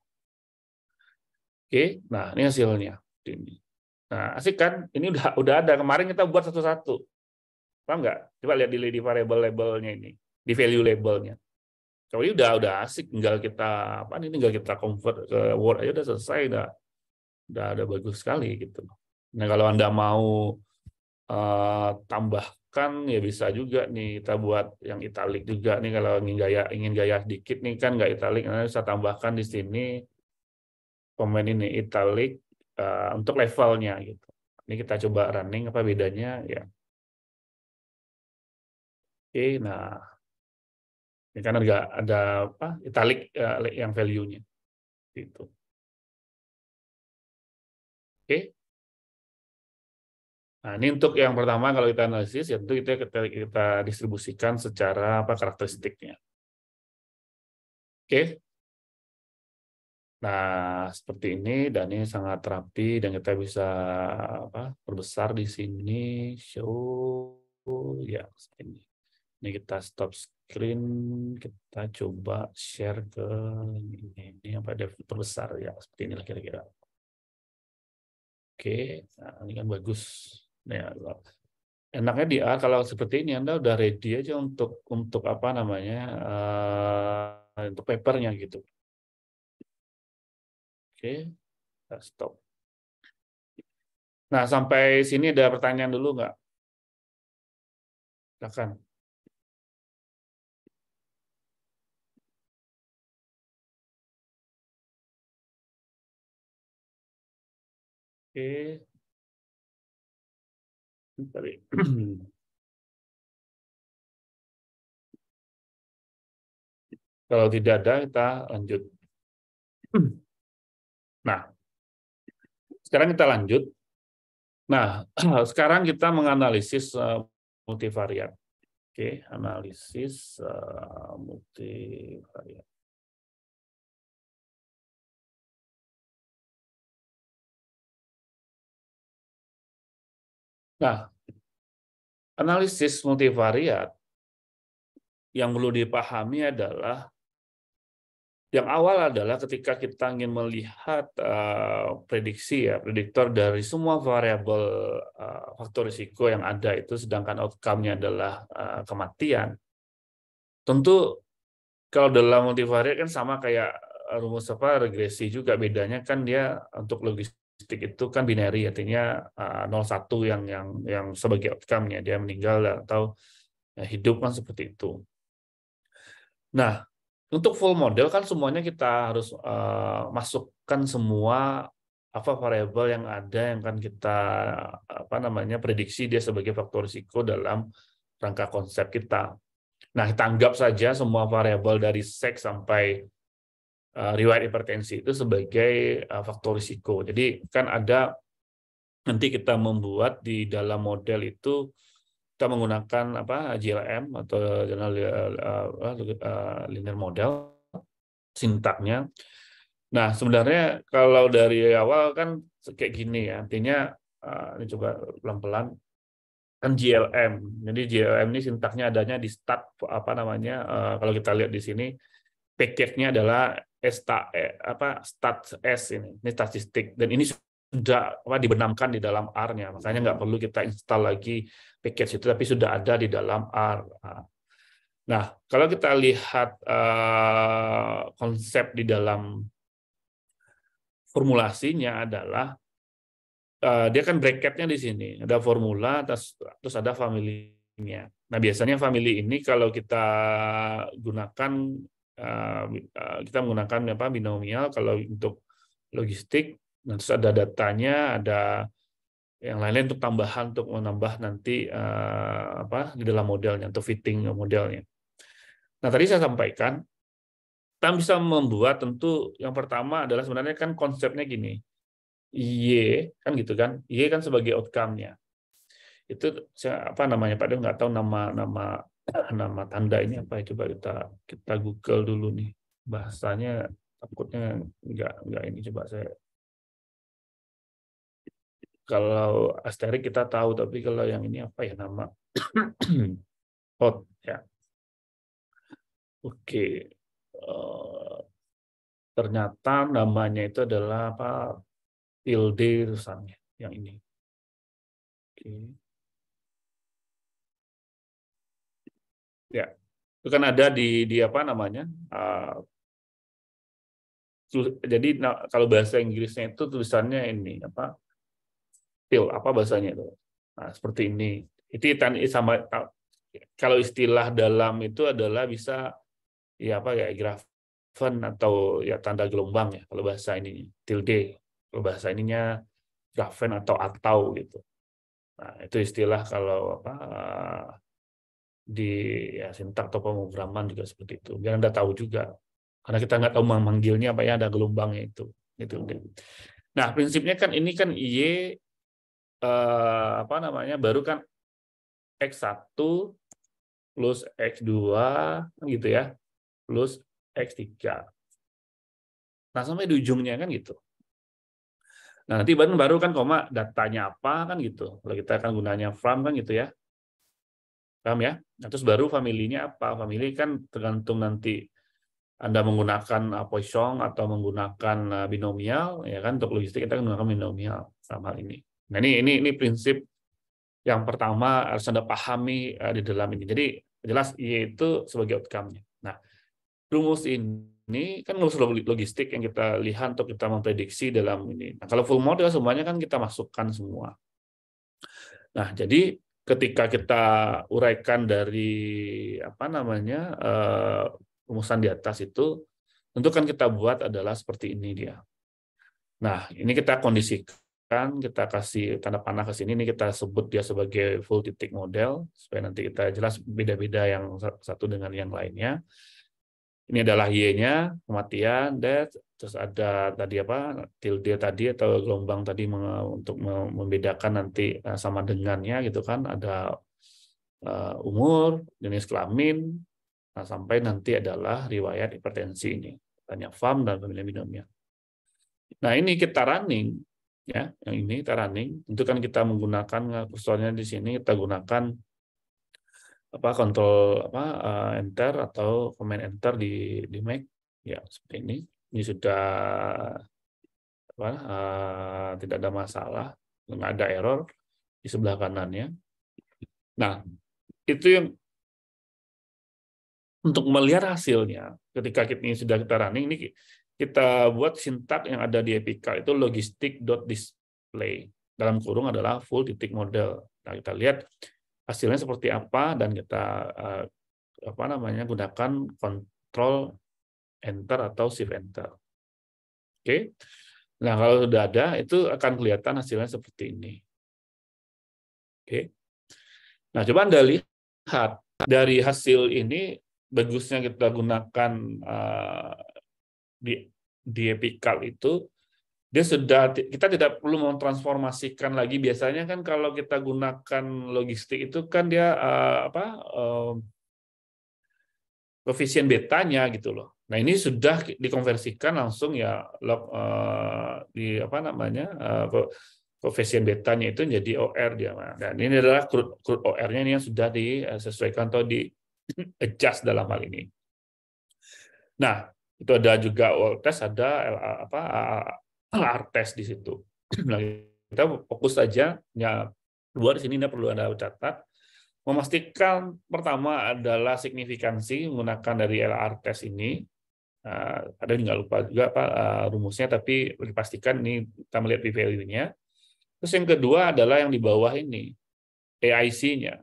Oke, nah ini hasilnya. Ini. Nah, asik kan? Ini udah udah ada. Kemarin kita buat satu-satu. Paham nggak? Coba lihat di, lady variable labelnya ini, di value labelnya. Kalau ini udah udah asik, tinggal kita apa ini tinggal kita convert ke Word aja udah selesai, udah udah udah bagus sekali gitu. Nah kalau anda mau uh, tambahkan ya bisa juga nih kita buat yang italik juga nih kalau ingin gaya ingin gaya dikit nih kan nggak italik, nanti bisa tambahkan di sini pemain ini italic uh, untuk levelnya gitu. Ini kita coba running apa bedanya ya. Oke, nah ini kan ada ada apa italic uh, yang value-nya gitu. Oke. Nah, ini untuk yang pertama kalau kita analisis ya tentu kita kita, kita distribusikan secara apa karakteristiknya. Oke. Nah, seperti ini dan ini sangat rapi dan kita bisa apa, perbesar di sini show ya seperti ini. Ini kita stop screen, kita coba share ke ini, ini apa dia perbesar ya seperti ini kira-kira. Oke, nah, ini kan bagus. Nah, ya, enaknya di A kalau seperti ini Anda udah ready aja untuk untuk apa namanya uh, untuk papernya gitu. Oke, okay. Nah, stop. Nah, sampai sini ada pertanyaan dulu nggak? Silakan. Oke. Ya. Okay. *clears throat* Kalau tidak ada, kita lanjut. *clears throat* Nah, sekarang kita lanjut. Nah, *clears throat* sekarang kita menganalisis eh, multivariat. Oke, analisis eh, multivariat. Nah, analisis multivariat yang perlu dipahami adalah yang awal adalah ketika kita ingin melihat uh, prediksi ya, prediktor dari semua variabel uh, faktor risiko yang ada itu, sedangkan outcome-nya adalah uh, kematian. Tentu kalau dalam multivariat kan sama kayak rumus apa regresi juga bedanya kan dia untuk logistik itu kan binary artinya uh, 01 yang yang yang sebagai outcome-nya dia meninggal atau hidup kan seperti itu. Nah, untuk full model kan semuanya kita harus uh, masukkan semua apa variabel yang ada yang kan kita apa namanya prediksi dia sebagai faktor risiko dalam rangka konsep kita. Nah, tanggap saja semua variabel dari seks sampai uh, eh, riwayat hipertensi itu sebagai uh, faktor risiko. Jadi kan ada nanti kita membuat di dalam model itu kita menggunakan apa GLM atau jurnal eh, eh, linear model sintaknya. Nah, sebenarnya kalau dari awal kan kayak gini ya, artinya eh, ini coba pelan-pelan kan GLM Jadi GLM ini sintaknya adanya di start apa namanya kalau kita lihat di sini package-nya adalah sta, e, apa stat s ini, ini statistik dan ini sudah apa, dibenamkan di dalam R-nya. Makanya nggak perlu kita install lagi package itu, tapi sudah ada di dalam R. Nah, nah kalau kita lihat uh, konsep di dalam formulasinya adalah eh, dia kan bracketnya di sini ada formula terus ada familinya. Nah biasanya family ini kalau kita gunakan eh, kita menggunakan apa binomial kalau untuk logistik Nah, terus ada datanya, ada yang lain-lain untuk tambahan untuk menambah nanti eh, apa di dalam modelnya untuk fitting modelnya. Nah tadi saya sampaikan kita bisa membuat tentu yang pertama adalah sebenarnya kan konsepnya gini y kan gitu kan y kan sebagai outcome-nya itu saya apa namanya Pak Dev nggak tahu nama nama *clears throat* nama tanda ini apa itu ya, coba kita kita Google dulu nih bahasanya takutnya nggak nggak ini coba saya kalau asterik kita tahu tapi kalau yang ini apa ya nama *clears throat* hot ya oke eh, ternyata namanya itu adalah apa tilde tulisannya yang ini oke ya itu kan ada di di apa namanya eh, jadi nah, kalau bahasa Inggrisnya itu tulisannya ini apa pil apa bahasanya itu nah, seperti ini itu sama kalau istilah dalam itu adalah bisa ya apa ya grafen atau ya tanda gelombang ya kalau bahasa ini tilde kalau bahasa ininya grafen atau atau gitu nah itu istilah kalau apa di ya, sintak atau pemrograman juga seperti itu biar anda tahu juga karena kita nggak tahu memanggilnya apa ya ada gelombangnya itu gitu, gitu. Nah prinsipnya kan ini kan y Eh, apa namanya baru kan X1 plus X2 gitu ya plus X3 nah sampai di ujungnya kan gitu nah nanti baru baru kan koma datanya apa kan gitu kalau kita akan gunanya from kan gitu ya paham ya nah, terus baru familinya apa family kan tergantung nanti anda menggunakan Poisson atau menggunakan eh, binomial, ya kan untuk logistik kita menggunakan binomial sama hal ini. Nah ini ini ini prinsip yang pertama harus anda pahami eh, di dalam ini. Jadi jelas Y itu sebagai outcome-nya. Nah rumus ini kan rumus logistik yang kita lihat untuk kita memprediksi dalam ini. Nah kalau full model semuanya kan kita masukkan semua. Nah jadi ketika kita uraikan dari apa namanya eh, rumusan di atas itu tentu kan kita buat adalah seperti ini dia. Nah, ini kita kondisikan kan kita kasih tanda panah ke sini ini kita sebut dia sebagai full titik model supaya nanti kita jelas beda-beda yang satu dengan yang lainnya ini adalah y-nya kematian death terus ada tadi apa tilde tadi atau gelombang tadi untuk membedakan nanti eh, sama dengannya gitu kan ada eh, umur jenis kelamin nah, sampai nanti adalah riwayat hipertensi ini tanya fam dan pemilih minumnya nah ini kita running ya yang ini kita running tentu kan kita menggunakan eh, kursornya di sini kita gunakan apa kontrol apa eh, enter atau command enter di di Mac ya seperti ini ini sudah apa uh, tidak ada masalah nggak ada error di sebelah kanannya nah itu yang untuk melihat hasilnya ketika ini sudah kita running ini kita buat sintak yang ada di Epica itu display Dalam kurung adalah full titik model. Nah, kita lihat hasilnya seperti apa dan kita eh, apa namanya gunakan kontrol enter atau shift enter. Oke. Nah, kalau sudah ada itu akan kelihatan hasilnya seperti ini. Oke. Nah, coba Anda lihat dari hasil ini bagusnya kita gunakan uh, di di epikal itu dia sudah kita tidak perlu mentransformasikan lagi biasanya kan kalau kita gunakan logistik itu kan dia uh, apa uh, koefisien betanya gitu loh nah ini sudah dikonversikan langsung ya uh, di apa namanya uh, koefisien betanya itu jadi OR dia dan ini adalah crude, crude OR-nya ini yang sudah disesuaikan atau di *clears throat* adjust dalam hal ini nah itu ada juga wall test, ada LA, apa LR test di situ. *clears throat* Nah, kita fokus saja ya dua di sini ini perlu Anda catat memastikan pertama adalah signifikansi menggunakan dari LR test ini. Uh, ada nggak lupa juga apa eh, rumusnya, tapi dipastikan ini kita melihat p-value-nya. Terus yang kedua adalah yang di bawah ini AIC-nya.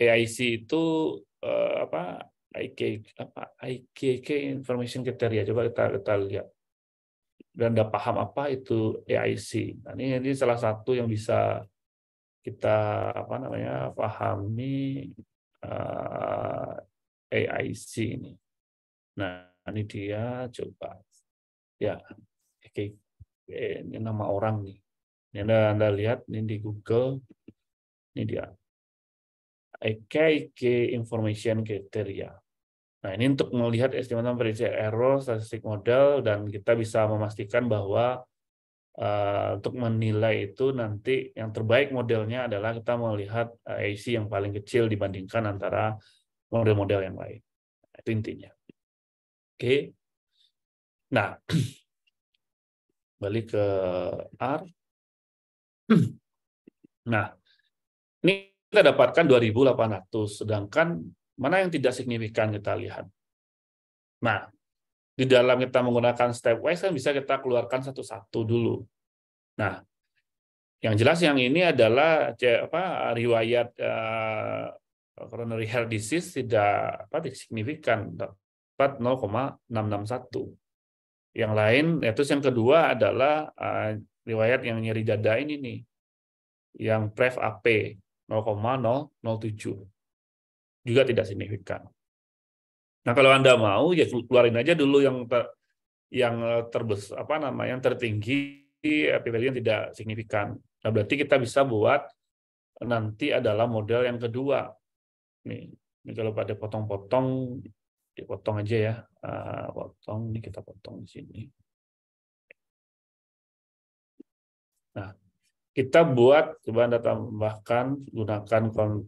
AIC itu eh, apa IK apa IKK information criteria coba kita kita lihat dan nggak paham apa itu AIC. Nah, ini, ini salah satu yang bisa kita apa namanya pahami uh, eh, AIC ini. Nah, ini dia coba ya okay. Eh, ini nama orang nih. Ini Anda, Anda lihat ini di Google. Ini dia AKI Information kriteria. Nah, ini untuk melihat estimasi prediksi error, statistik model, dan kita bisa memastikan bahwa uh, untuk menilai itu nanti yang terbaik modelnya adalah kita melihat eh, AC yang paling kecil dibandingkan antara model-model yang lain. Nah, itu intinya. Oke. Okay. Nah, *clears throat* balik ke R. *clears throat* Nah, ini kita dapatkan 2.800, sedangkan mana yang tidak signifikan kita lihat. Nah, di dalam kita menggunakan stepwise kan bisa kita keluarkan satu-satu dulu. Nah, yang jelas yang ini adalah apa riwayat uh, coronary heart disease tidak apa signifikan dapat Yang lain, yaitu yang kedua adalah uh, riwayat yang nyeri dada ini nih, yang pref AP 0,007. Juga tidak signifikan. Nah, kalau Anda mau ya keluarin aja dulu yang ter, yang eh, terbes apa nama yang tertinggi p yang tidak signifikan. Nah, berarti kita bisa buat nanti adalah model yang kedua. Nih, ini kalau pada potong-potong dipotong ya aja ya. Ah, potong ini kita potong di sini. Nah, kita buat coba anda tambahkan gunakan kon,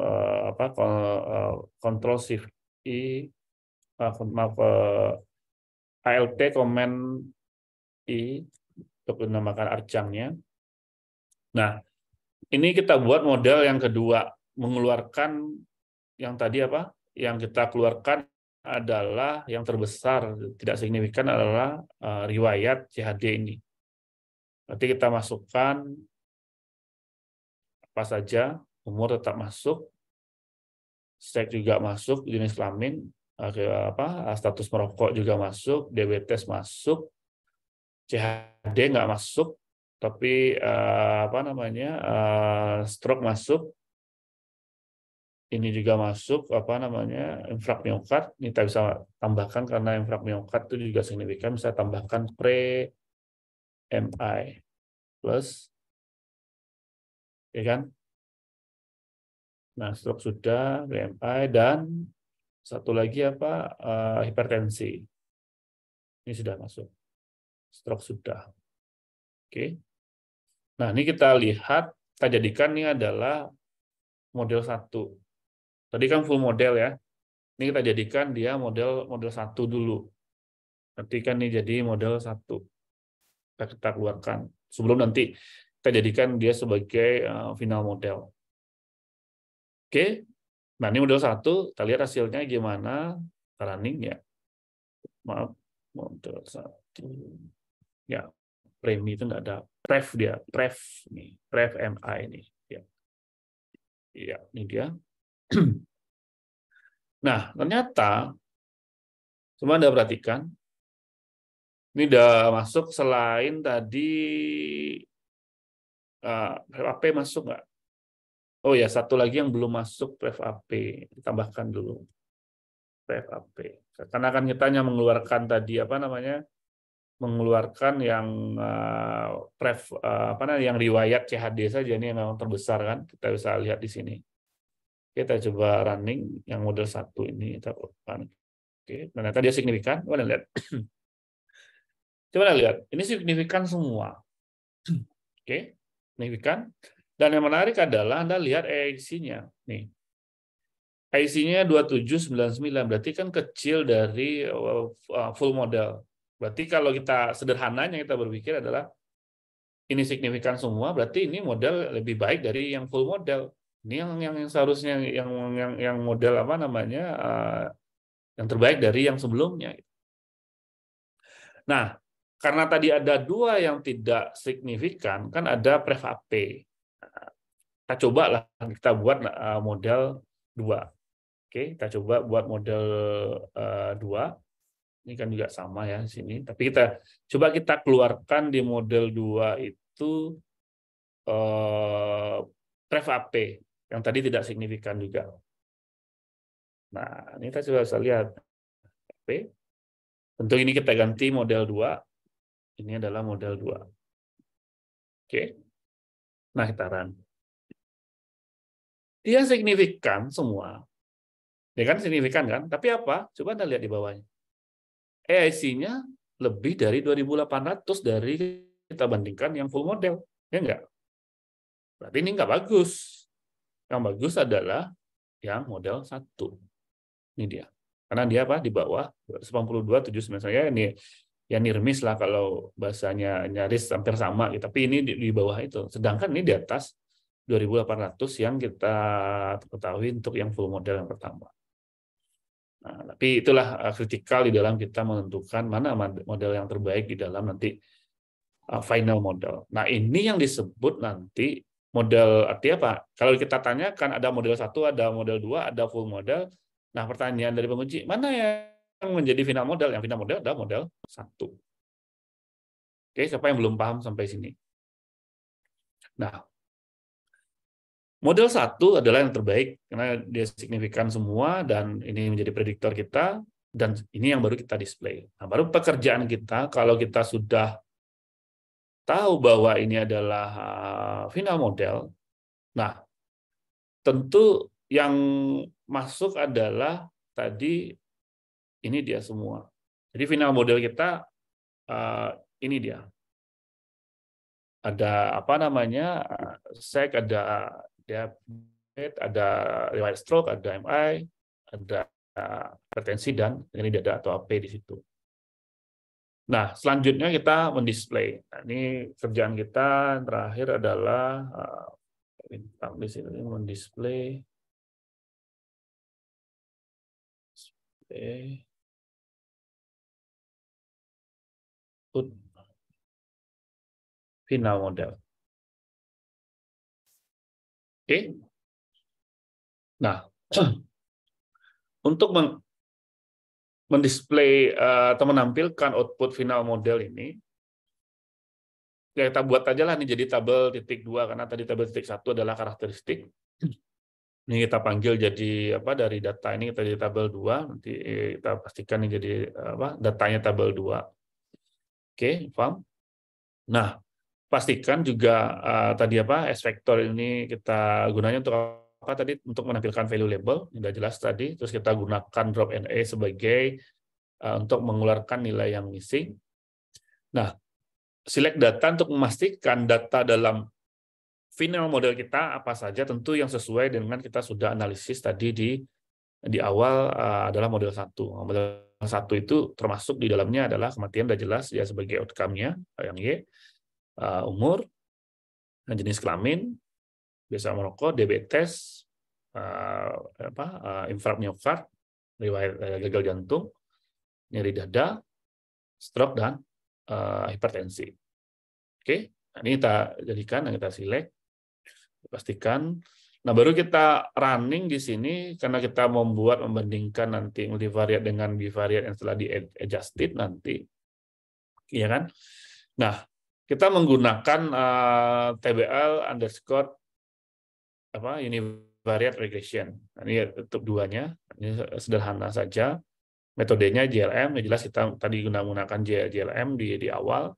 uh, apa kon, uh, control shift i uh, maaf uh, alt command i untuk menamakan arcangnya. Nah, ini kita buat model yang kedua mengeluarkan yang tadi apa? Yang kita keluarkan adalah yang terbesar tidak signifikan adalah uh, riwayat CHD ini. Nanti kita masukkan apa saja, umur tetap masuk, seks juga masuk, jenis kelamin, apa status merokok juga masuk, diabetes masuk, CHD nggak masuk, tapi eh, apa namanya eh, stroke masuk, ini juga masuk apa namanya infrak miokard ini kita bisa tambahkan karena infrak miokard itu juga signifikan bisa tambahkan pre MI plus ya kan nah stroke sudah mi dan satu lagi apa uh, hipertensi ini sudah masuk stroke sudah oke nah ini kita lihat kita jadikan ini adalah model satu tadi kan full model ya ini kita jadikan dia model model satu dulu nanti kan ini jadi model satu Eh, kita keluarkan sebelum nanti kita jadikan dia sebagai eh, final model. Oke, nah ini model satu, kita lihat hasilnya gimana running ya. Maaf, model satu. Ya, premi itu nggak ada pref dia, pref nih, pref MI ini. Ya, ya ini dia. *clears throat* nah, ternyata Cuma Anda perhatikan, ini udah masuk selain tadi uh, eh, AP masuk nggak? Oh ya, satu lagi yang belum masuk ref AP. Tambahkan dulu. ref AP. Karena kan kita hanya mengeluarkan tadi apa namanya? mengeluarkan yang uh, pref uh, apa namanya yang riwayat CHD saja ini yang memang terbesar kan kita bisa lihat di sini kita coba running yang model satu ini kita oke ternyata dia signifikan kalian lihat *clears throat* Coba lihat, ini signifikan semua. Oke, okay? signifikan. Dan yang menarik adalah Anda lihat EIC-nya. Nih. EIC-nya 2799, berarti kan kecil dari eh, eh, full model. Berarti kalau kita sederhananya kita berpikir adalah ini signifikan semua, berarti ini model lebih baik dari yang full model. Ini yang yang, yang seharusnya yang yang yang model apa namanya uh, yang terbaik dari yang sebelumnya. Nah, karena tadi ada dua yang tidak signifikan, kan ada pref AP. Kita coba lah, kita buat eh, model dua. Oke, kita coba buat model eh, dua. Ini kan juga sama ya di sini. Tapi kita coba kita keluarkan di model dua itu eh, pref AP yang tadi tidak signifikan juga. Nah, ini kita coba bisa lihat. AP. Tentu ini kita ganti model 2 ini adalah model 2. Oke. Nah, kita run. Dia signifikan semua. Ya kan signifikan kan? Tapi apa? Coba Anda lihat di bawahnya. EIC-nya lebih dari 2.800 dari kita bandingkan yang full model. Ya enggak? Berarti ini enggak bagus. Yang bagus adalah yang model satu. Ini dia. Karena dia apa? Di bawah 82, 79. Saya ini ya nirmis lah kalau bahasanya nyaris hampir sama gitu. tapi ini di, di bawah itu sedangkan ini di atas 2.800 yang kita ketahui untuk yang full model yang pertama nah, tapi itulah eh, kritikal di dalam kita menentukan mana model yang terbaik di dalam nanti eh, final model nah ini yang disebut nanti model arti apa kalau kita tanyakan ada model satu ada model dua ada full model nah pertanyaan dari penguji mana ya yang menjadi final model? Yang final model adalah model satu. Oke, siapa yang belum paham sampai sini? Nah, model satu adalah yang terbaik karena dia signifikan semua dan ini menjadi prediktor kita dan ini yang baru kita display. Nah, baru pekerjaan kita kalau kita sudah tahu bahwa ini adalah uh, final model. Nah, tentu yang masuk adalah tadi ini dia semua. Jadi final model kita eh, ini dia. Ada apa namanya? SEC, ada diabetes, ada riwayat stroke, ada MI, ada hipertensi dan ini ada atau AP di situ. Nah, selanjutnya kita mendisplay. Nah, ini kerjaan kita yang terakhir adalah uh, di sini mendisplay. Display. Output final model. Oke. Okay. Nah, *clears throat* untuk mendisplay eh, atau menampilkan output final model ini, ya kita buat aja lah nih jadi tabel titik dua karena tadi tabel titik satu adalah karakteristik. *clears throat* Ini kita panggil jadi apa dari data ini kita jadi tabel dua nanti eh, kita pastikan ini jadi apa datanya tabel dua Oke, paham? Nah, pastikan juga uh, tadi apa S vector ini kita gunanya untuk apa tadi untuk menampilkan value label sudah jelas tadi terus kita gunakan drop NA sebagai uh, untuk mengeluarkan nilai yang missing. Nah, select data untuk memastikan data dalam final model kita apa saja tentu yang sesuai dengan kita sudah analisis tadi di di awal eh, adalah model satu. Model satu itu termasuk di dalamnya adalah kematian sudah jelas ya sebagai outcome-nya yang Y eh, umur dan jenis kelamin biasa merokok diabetes eh, apa eh, infark miokard riwayat gagal jantung nyeri dada stroke dan hipertensi oke nah ini kita jadikan kita select pastikan Nah, baru kita running di sini karena kita membuat membandingkan nanti multivariate dengan bivariate yang setelah di-adjusted nanti. Iya kan? Nah, kita menggunakan uh, eh, TBL underscore apa univariate regression. Nah, ini untuk duanya, ini sederhana saja. Metodenya JLM, ya, jelas kita tadi guna menggunakan JLM di, di awal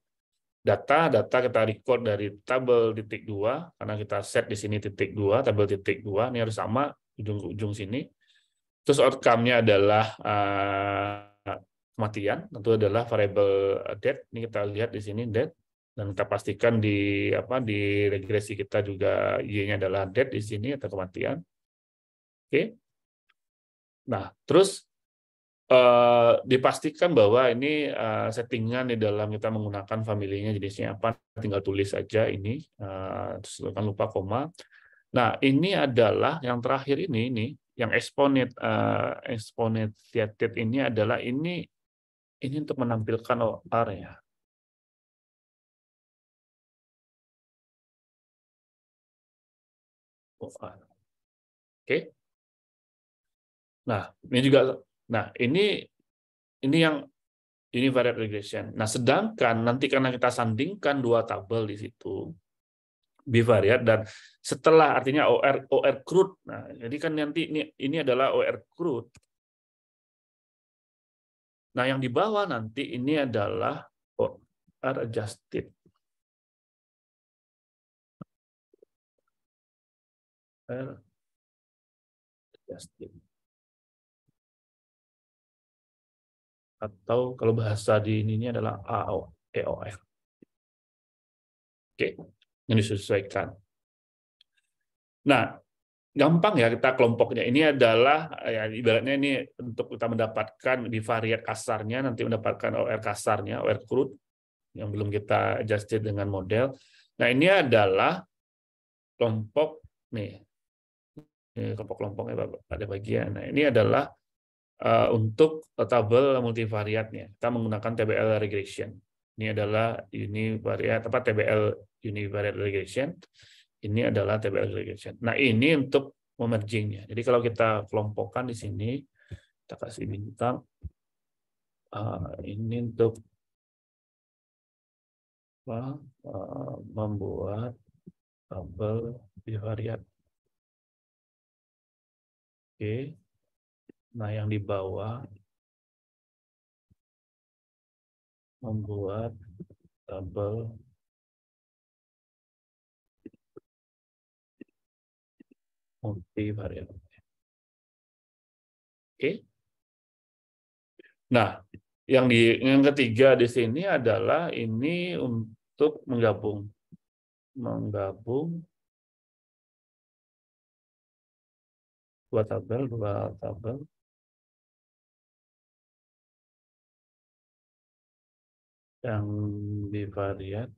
data, data kita record dari tabel titik dua karena kita set di sini titik dua tabel titik dua ini harus sama ujung ke ujung sini. Terus outcome-nya adalah uh, kematian, tentu adalah variable eh, death. Ini kita lihat di sini death dan kita pastikan di apa di regresi kita juga y-nya adalah dead di sini atau kematian. Oke. Okay. Nah, terus Eh, dipastikan bahwa ini eh, settingan di dalam kita menggunakan familinya jenisnya apa, tinggal tulis aja ini, uh, jangan lupa koma. Nah, ini adalah yang terakhir ini, ini yang exponent uh, exponentiated ini adalah ini ini untuk menampilkan oh, area ya. oh, Oke. Okay. Nah, ini juga Nah, ini ini yang univariate regression. Nah, sedangkan nanti karena kita sandingkan dua tabel di situ, bivariate dan setelah artinya OR OR crude. Nah, jadi kan nanti ini ini adalah OR crude. Nah, yang di bawah nanti ini adalah OR adjusted. OR adjusted. atau kalau bahasa di ininya adalah AO, EOR. Oke, ini disesuaikan. Nah, gampang ya kita kelompoknya. Ini adalah ya, ibaratnya ini untuk kita mendapatkan di variat kasarnya, nanti mendapatkan OR kasarnya, OR crude, yang belum kita adjusted dengan model. Nah, ini adalah kelompok nih. Kelompok-kelompoknya ada bagian. Nah, ini adalah Eh, untuk tabel multivariatnya. Kita menggunakan TBL regression. Ini adalah univariat apa TBL univariate regression. Ini adalah TBL regression. Nah, ini untuk memergingnya. Jadi kalau kita kelompokkan di sini, kita kasih bintang. Eh, ini untuk apa, eh, membuat tabel bivariat. Oke. Okay. Nah, yang di bawah membuat tabel multivariat Oke. Nah, yang di yang ketiga di sini adalah ini untuk menggabung menggabung dua tabel dua tabel yang divariat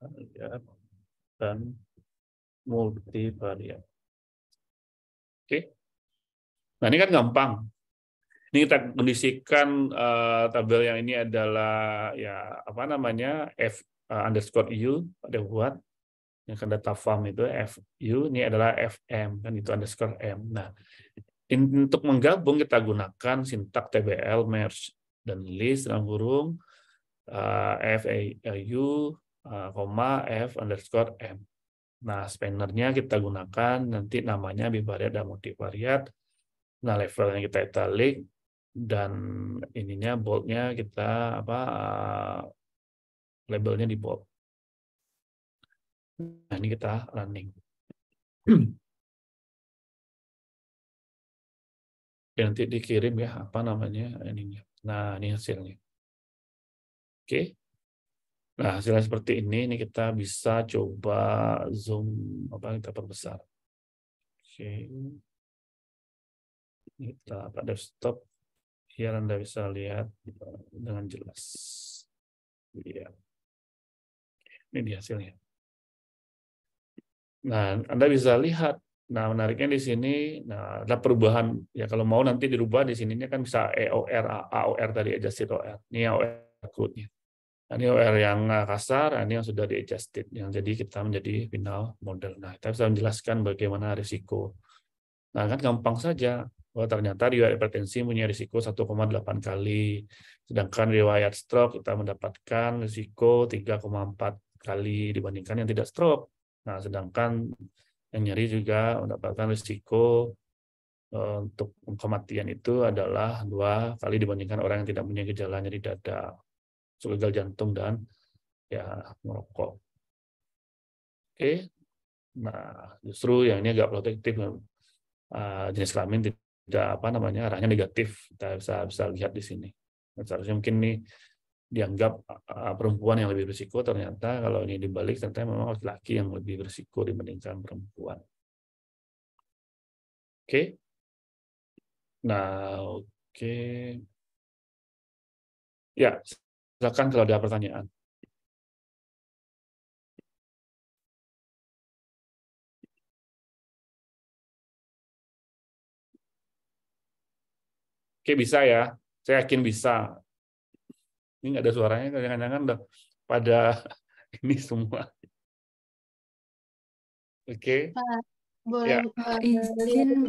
variat dan multivariat. Oke. Nah, ini kan gampang. Ini kita kondisikan uh, tabel yang ini adalah ya apa namanya f uh, underscore u ada buat yang kan data farm itu U. ini adalah fm kan itu underscore m. Nah, untuk menggabung kita gunakan sintak TBL merge dan list dalam kurung uh, eh, FAU, u eh, koma F underscore M. Nah, spannernya kita gunakan nanti namanya bivariat dan multivariat. Nah, levelnya kita italic dan ininya boldnya kita apa uh, labelnya di bold. Nah, ini kita running. *clears throat* nanti dikirim ya apa namanya ininya. Nah, ini hasilnya. Oke. Nah, hasilnya seperti ini. Ini kita bisa coba zoom apa kita perbesar. Oke. Kita pada desktop biar Anda bisa lihat dengan jelas. Ya. Ini dia hasilnya. Nah, Anda bisa lihat Nah, menariknya di sini nah ada perubahan ya kalau mau nanti dirubah di sininya kan bisa EOR AOR tadi adjusted OR. Ini AOR code-nya. Nah, ini OR yang ah, kasar, nah, ini yang sudah di adjusted yang jadi kita menjadi final model. Nah, kita bisa menjelaskan bagaimana risiko. Nah, kan gampang saja. Bahwa ternyata riwayat hipertensi punya risiko 1,8 kali, sedangkan riwayat stroke kita mendapatkan risiko 3,4 kali dibandingkan yang tidak stroke. Nah, sedangkan yang nyeri juga mendapatkan risiko eh, untuk kematian itu adalah dua kali dibandingkan orang yang tidak punya gejala nyeri dada, gagal jantung dan ya merokok. Oke, nah justru yang ini agak protektif eh, jenis kelamin tidak apa namanya arahnya negatif kita bisa bisa lihat di sini. seharusnya mungkin nih dianggap eh, perempuan yang lebih berisiko ternyata kalau ini dibalik ternyata memang laki-laki yang lebih berisiko dibandingkan perempuan. Oke. Okay. Nah, oke. Okay. Ya, silakan kalau ada pertanyaan. Oke, bisa ya. Saya yakin bisa ini nggak ada suaranya jangan-jangan udah pada *laughs* ini semua Oke. Okay. boleh ya. Ah, izin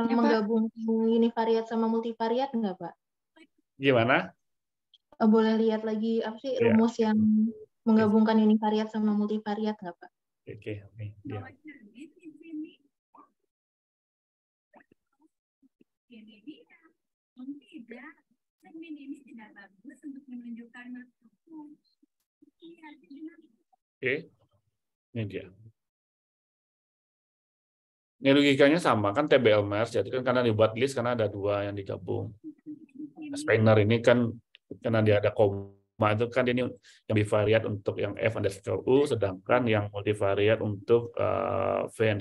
yang menggabungkan univariat sama multivariat nggak Pak? Gimana? Oh, boleh lihat lagi apa sih ya. rumus yang menggabungkan univariat sama multivariat nggak Pak? Oke, oke. Ya ini bagus untuk menunjukkan iya, iya. Oke, okay. ini dia. Ini logikanya sama kan TBL merge, jadi kan karena dibuat list karena ada dua yang digabung. Nah, Spanner ini kan karena dia ada koma itu kan ini yang bivariat untuk yang f underscore u, sedangkan yang multivariat untuk uh, v eh,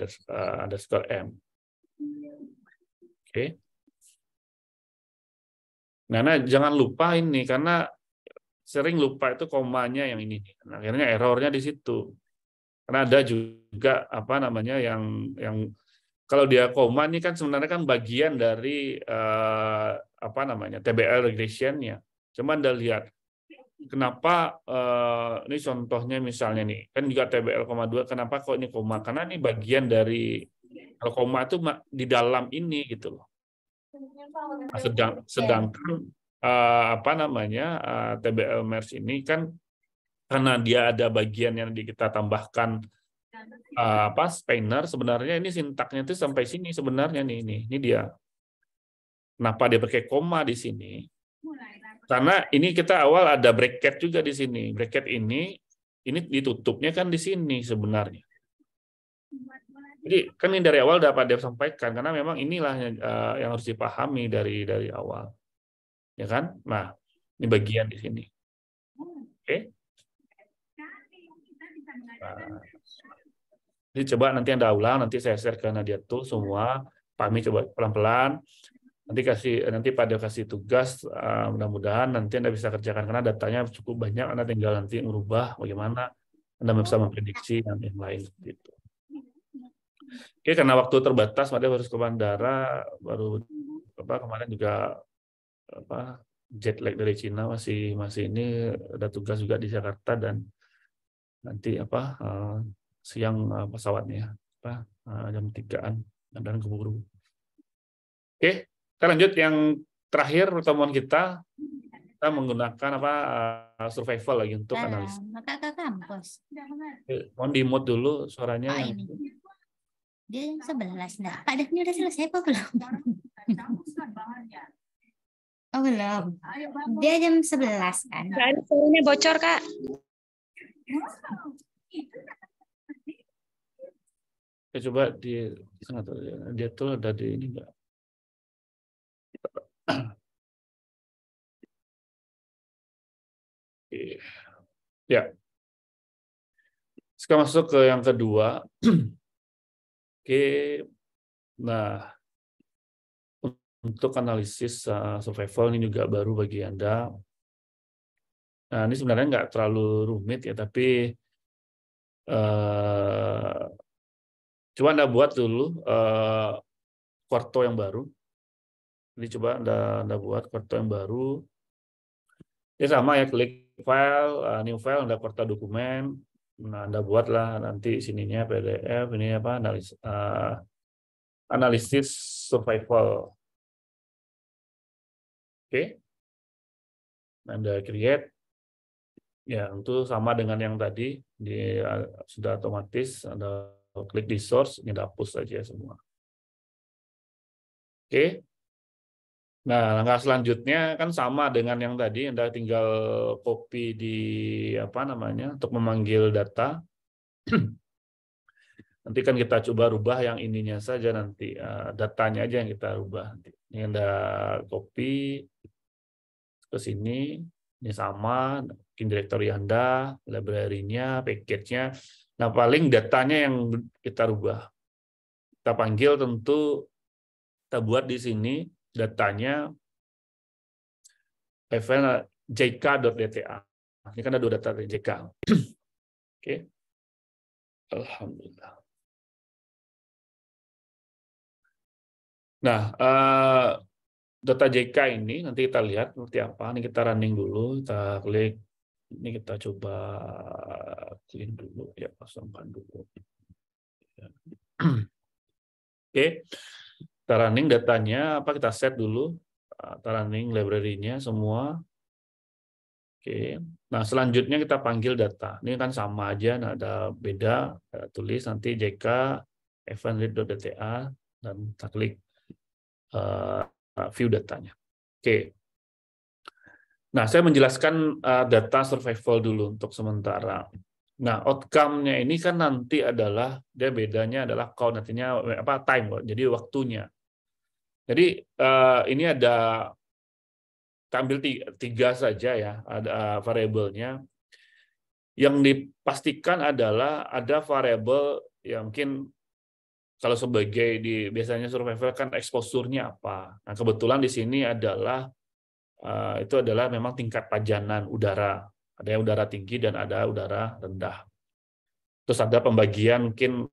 underscore m. Oke. Okay. Nana jangan lupa ini karena sering lupa itu komanya yang ini. Nah, akhirnya errornya di situ. Karena ada juga apa namanya yang yang kalau dia koma ini kan sebenarnya kan bagian dari eh, apa namanya TBL regressionnya. Cuman anda lihat kenapa eh, ini contohnya misalnya nih kan juga TBL koma dua kenapa kok ini koma karena ini bagian dari kalau koma itu di dalam ini gitu loh Nah, sedang, iya. sedangkan uh, apa namanya uh, eh, TBL MERS ini kan karena dia ada bagian yang kita tambahkan uh, apa spanner sebenarnya ini sintaknya itu sampai sini sebenarnya nih ini ini dia kenapa dia pakai koma di sini karena ini kita awal ada bracket juga di sini bracket ini ini ditutupnya kan di sini sebenarnya jadi kan ini dari awal dapat dia sampaikan karena memang inilah yang, uh, yang harus dipahami dari dari awal, ya kan? Nah, ini bagian di sini. Oke. Okay. Nah. Jadi coba nanti anda ulang, nanti saya share ke Nadia tuh semua, pahami coba pelan-pelan. Nanti kasih nanti pada kasih tugas uh, mudah-mudahan nanti Anda bisa kerjakan karena datanya cukup banyak, Anda tinggal nanti merubah bagaimana Anda bisa memprediksi yang lain seperti itu. Oke, karena waktu terbatas, makanya harus ke bandara. Baru mm-hmm. apa kemarin juga apa jet lag dari Cina masih masih ini ada tugas juga di Jakarta dan nanti apa uh, siang uh, pesawatnya apa uh, jam tigaan dan keburu. Oke, kita lanjut yang terakhir pertemuan kita kita menggunakan apa uh, survival lagi untuk analis. Maka kampus. Mohon di mute dulu suaranya. Oh, ini. Dia yang sebelas. Nah, Pak Dhani udah selesai apa belum? oh belum. Dia jam sebelas kan. Kan suaranya bocor kak. Eh, ya, coba di dia tuh ada di ini enggak? Iya. Ya. Sekarang masuk ke yang kedua. Oke, nah untuk analisis eh, survival ini juga baru bagi Anda. Nah, ini sebenarnya nggak terlalu rumit ya, tapi uh, coba Anda buat dulu uh, eh, kuarto yang baru. Ini coba Anda, Anda buat kuarto yang baru. Ini sama ya, klik file, uh, new file, Anda kuarto dokumen, Nah, Anda buatlah nanti sininya PDF, ini apa analis, uh, analisis survival. Oke. Okay. Anda create ya itu sama dengan yang tadi di eh, sudah otomatis Anda klik di source, ini hapus saja semua. Oke. Okay. Nah, langkah selanjutnya kan sama dengan yang tadi, Anda tinggal copy di apa namanya untuk memanggil data. *clears throat* nanti kan kita coba rubah yang ininya saja nanti uh, datanya aja yang kita rubah. Nanti. Ini Anda copy ke sini, ini sama, mungkin directory Anda, library-nya, package-nya. Nah, paling datanya yang kita rubah. Kita panggil tentu kita buat di sini datanya file jk.dta. Ini kan ada dua data dari jk. *clears throat* Oke. Alhamdulillah. Nah, eh, data JK ini nanti kita lihat seperti apa. Ini kita running dulu, kita klik. Ini kita coba clean dulu, ya kosongkan dulu. *clears throat* Oke, okay running datanya apa kita set dulu uh, running library-nya semua. Oke. Nah, selanjutnya kita panggil data. Ini kan sama aja, nah ada beda. Kita tulis nanti jk evanread.dta dan kita klik uh, view datanya. Oke. Nah, saya menjelaskan uh, data survival dulu untuk sementara. Nah, outcome-nya ini kan nanti adalah dia bedanya adalah count nantinya apa time, jadi waktunya jadi uh, ini ada tampil tiga, saja ya ada eh, variabelnya. Yang dipastikan adalah ada variabel yang mungkin kalau sebagai di biasanya survival kan eksposurnya apa. Nah kebetulan di sini adalah eh, itu adalah memang tingkat pajanan udara. Ada yang udara tinggi dan ada udara rendah. Terus ada pembagian mungkin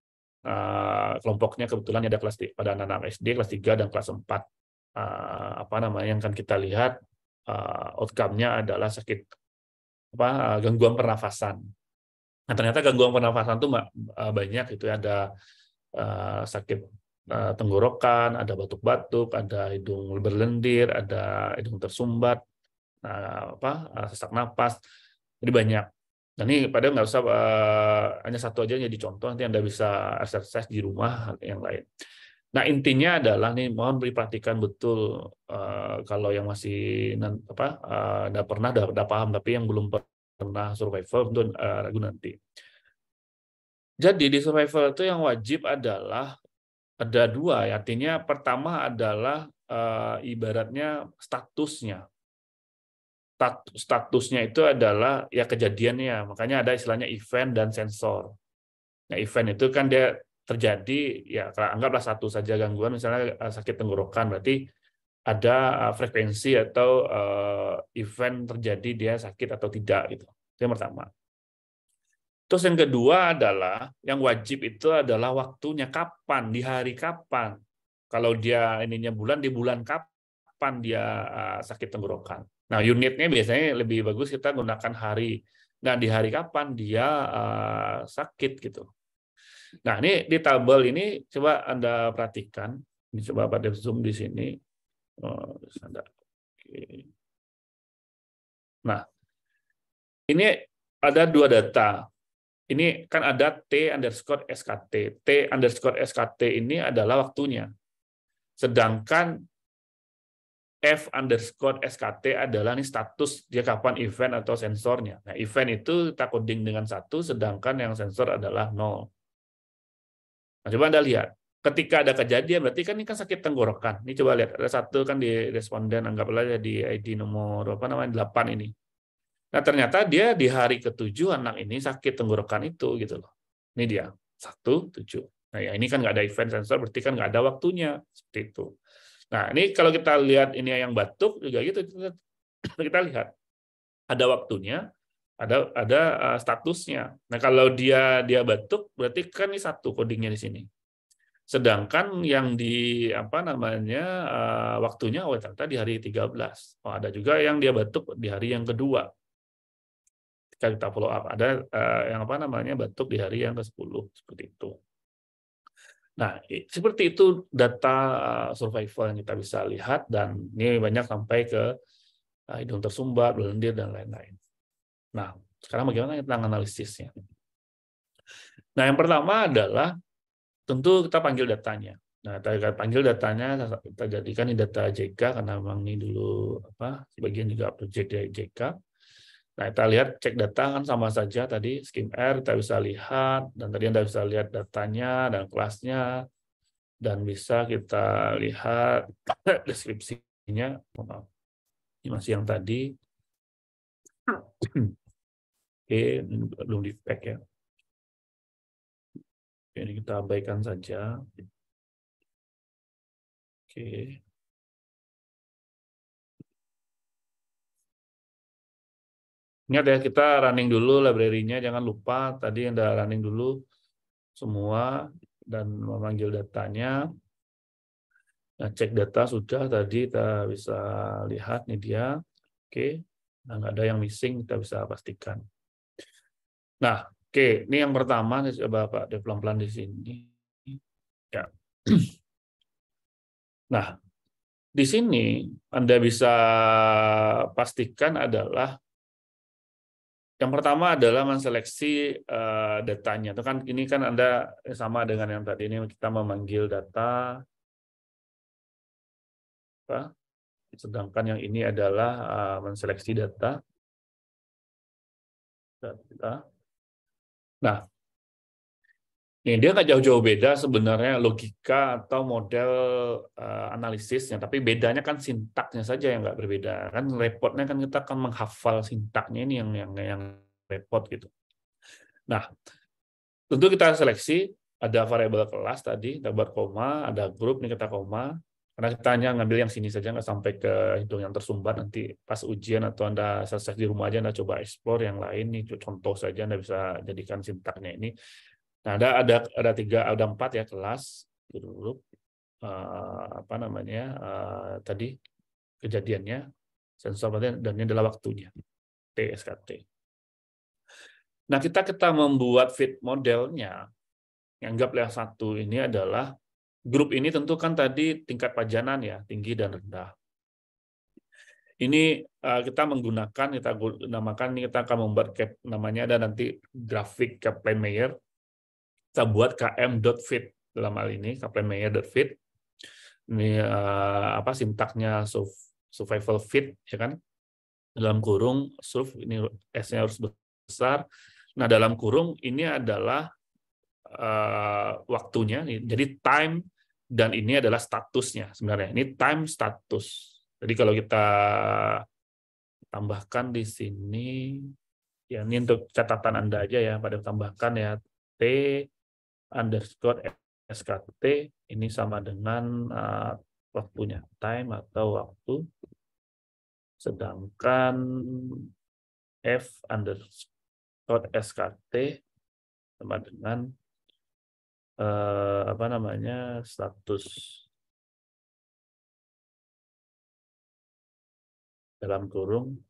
Eh, kelompoknya kebetulan ada kelas pada anak-anak SD kelas 3 dan kelas 4 eh, apa namanya yang akan kita lihat uh, outcome-nya adalah sakit apa gangguan pernafasan nah ternyata gangguan pernafasan itu banyak itu ya. ada sakit tenggorokan, ada batuk-batuk, ada hidung berlendir, ada hidung tersumbat, apa sesak napas, jadi banyak. Nah, ini padahal nggak usah uh, hanya satu aja jadi contoh nanti Anda bisa exercise di rumah yang lain. Nah, intinya adalah nih mohon perhatikan betul uh, kalau yang masih apa uh, eh, udah pernah udah, udah paham tapi yang belum pernah survival itu uh, ragu nanti. Jadi di survival itu yang wajib adalah ada dua, artinya pertama adalah uh, ibaratnya statusnya statusnya itu adalah ya kejadiannya. Makanya ada istilahnya event dan sensor. Nah, event itu kan dia terjadi ya anggaplah satu saja gangguan misalnya eh, sakit tenggorokan berarti ada eh, frekuensi atau eh, event terjadi dia sakit atau tidak gitu. Itu yang pertama. Terus yang kedua adalah yang wajib itu adalah waktunya kapan, di hari kapan. Kalau dia ininya bulan di bulan kapan dia sakit tenggorokan. Nah, unitnya biasanya lebih bagus kita gunakan hari. Nah, di hari kapan dia uh, sakit gitu. Nah, ini di tabel ini coba Anda perhatikan. Ini coba pada zoom di sini. Oh, nah, ini ada dua data. Ini kan ada T underscore SKT. T underscore SKT ini adalah waktunya. Sedangkan F underscore SKT adalah nih status dia kapan event atau sensornya. Nah, event itu kita coding dengan satu, sedangkan yang sensor adalah nol. Nah, coba Anda lihat. Ketika ada kejadian, berarti kan ini kan sakit tenggorokan. Ini coba lihat, ada satu kan di responden, anggaplah di ID nomor apa namanya, 8 ini. Nah, ternyata dia di hari ketujuh anak ini sakit tenggorokan itu gitu loh. Ini dia, satu tujuh. Nah, ya ini kan nggak ada event sensor, berarti kan nggak ada waktunya. Seperti itu. Nah, ini kalau kita lihat ini yang batuk juga gitu kita lihat ada waktunya, ada ada eh, statusnya. Nah, kalau dia dia batuk berarti kan ini satu codingnya di sini. Sedangkan yang di apa namanya eh, waktunya oh ternyata di hari 13. Oh, ada juga yang dia batuk di hari yang kedua. Kita, kita follow up ada eh, yang apa namanya batuk di hari yang ke-10 seperti itu. Nah, seperti itu data eh, survival yang kita bisa lihat dan ini banyak sampai ke eh, hidung tersumbat, lendir dan lain-lain. Nah, sekarang bagaimana tentang analisisnya? Nah, yang pertama adalah tentu kita panggil datanya. Nah, kita panggil datanya, kita jadikan ini data JK karena memang ini dulu apa sebagian juga project dari JK. Nah, kita lihat cek data kan sama saja tadi skim R kita bisa lihat dan tadi Anda bisa lihat datanya dan kelasnya dan bisa kita lihat *coughs* deskripsinya. Maaf. Ini masih yang tadi. *coughs* Oke, belum di pack ya. Ini kita abaikan saja. Oke. Ingat ya, kita running dulu library-nya, jangan lupa tadi yang udah running dulu semua dan memanggil datanya. Nah, cek data sudah tadi kita bisa lihat nih dia. Oke, nah, nggak ada yang missing kita bisa pastikan. Nah, oke, ini yang pertama saya coba Pak pelan-pelan di sini. Ya. Nah, di sini Anda bisa pastikan adalah yang pertama adalah menseleksi uh, datanya. Itu kan ini kan Anda sama dengan yang tadi ini kita memanggil data apa? Sedangkan yang ini adalah uh, menseleksi data. data. Nah, ini dia nggak jauh-jauh beda sebenarnya logika atau model uh, analisisnya, tapi bedanya kan sintaknya saja yang nggak berbeda. Kan repotnya kan kita akan menghafal sintaknya ini yang yang yang repot gitu. Nah, tentu kita seleksi ada variabel kelas tadi, dapat koma, ada grup nih kita koma. Karena kita hanya ngambil yang sini saja, nggak sampai ke hidung yang tersumbat nanti pas ujian atau Anda selesai di rumah aja Anda coba explore yang lain nih, contoh saja Anda bisa jadikan sintaknya ini Nah, ada ada ada tiga ada empat ya kelas grup gitu, uh, eh, apa namanya uh, tadi kejadiannya sensor dan ini adalah waktunya TSKT. Nah, kita kita membuat fit modelnya yang anggaplah satu ini adalah grup ini tentu kan tadi tingkat pajanan ya tinggi dan rendah. Ini uh, kita menggunakan kita namakan ini kita akan membuat cap, namanya ada nanti grafik Kaplan-Meier kita buat km.fit dalam hal ini kaplan fit ini uh, apa sintaknya survival fit ya kan dalam kurung surf ini s-nya harus besar nah dalam kurung ini adalah uh, waktunya jadi time dan ini adalah statusnya sebenarnya ini time status jadi kalau kita tambahkan di sini ya ini untuk catatan anda aja ya pada tambahkan ya t underscore SKT ini sama dengan uh, waktunya time atau waktu sedangkan F underscore SKT sama dengan uh, apa namanya status dalam kurung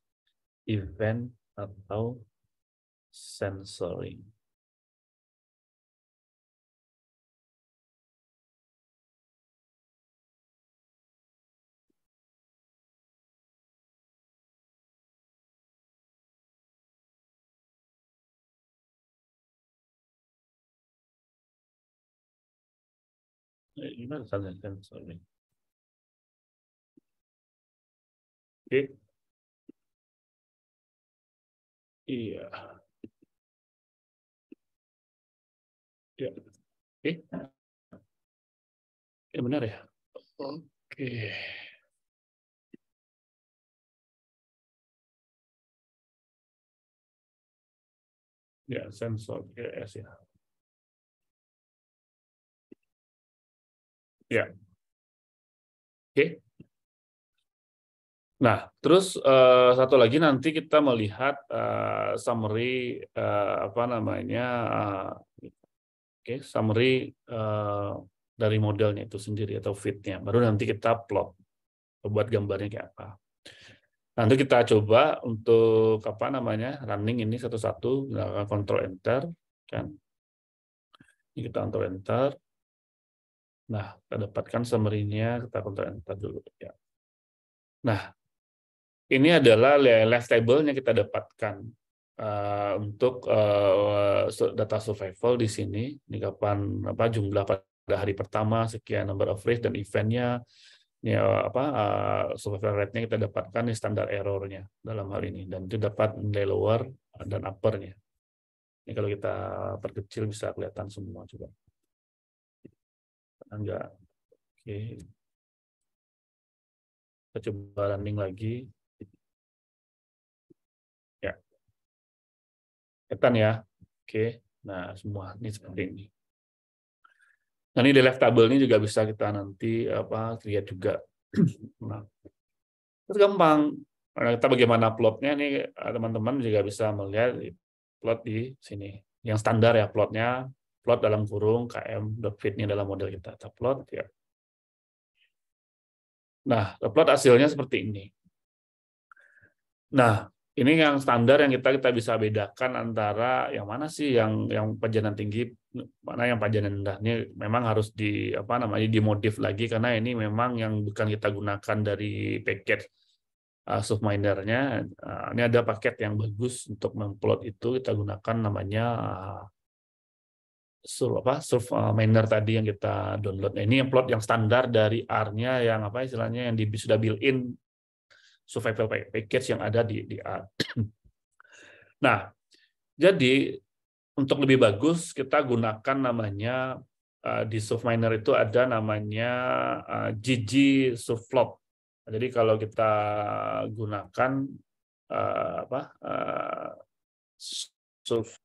event atau sensoring. Gimana kan sorry. Oke. Okay. Iya. Ya. Oke. Okay. Ya benar ya. Oke. Okay. Ya, sensor S ya. Ya. Oke. Okay. Nah, terus uh, satu lagi nanti kita melihat uh, summary uh, apa namanya, uh, oke okay, summary uh, dari modelnya itu sendiri atau fitnya. Baru nanti kita plot buat gambarnya kayak apa. Nanti kita coba untuk apa namanya running ini satu-satu, gunakan -satu, enter, kan? Ini kita kontrol enter. Nah, kita dapatkan summary-nya, kita kontrol kita dulu. Ya. Nah, ini adalah left table-nya kita dapatkan uh, untuk uh, data survival di sini. Ini kapan apa jumlah pada hari pertama, sekian number of race dan eventnya, ya, apa uh, survival rate-nya kita dapatkan di standar error-nya dalam hal ini dan itu dapat nilai lower dan upper-nya. Ini kalau kita perkecil bisa kelihatan semua juga. Ah, enggak oke kita coba running lagi ya ketan ya oke nah semua ini seperti ini nah ini di left table ini juga bisa kita nanti apa lihat juga *clears throat* nah terus gampang karena kita bagaimana plotnya ini teman-teman juga bisa melihat plot di sini. Yang standar ya plotnya plot dalam kurung km the fitnya dalam model kita kita plot ya nah plot hasilnya seperti ini nah ini yang standar yang kita kita bisa bedakan antara yang mana sih yang yang pajanan tinggi mana yang pajanan rendah ini memang harus di apa namanya dimodif lagi karena ini memang yang bukan kita gunakan dari paket uh, subminernya uh, ini ada paket yang bagus untuk memplot itu kita gunakan namanya uh, sur apa surf eh, miner tadi yang kita download. ini yang plot yang standar dari R-nya yang apa istilahnya yang di, sudah built-in survival package yang ada di, di R. *clears throat* nah, jadi untuk lebih bagus kita gunakan namanya uh, di surf miner itu ada namanya uh, eh, GG surf flop. Jadi kalau kita gunakan uh, apa uh, surf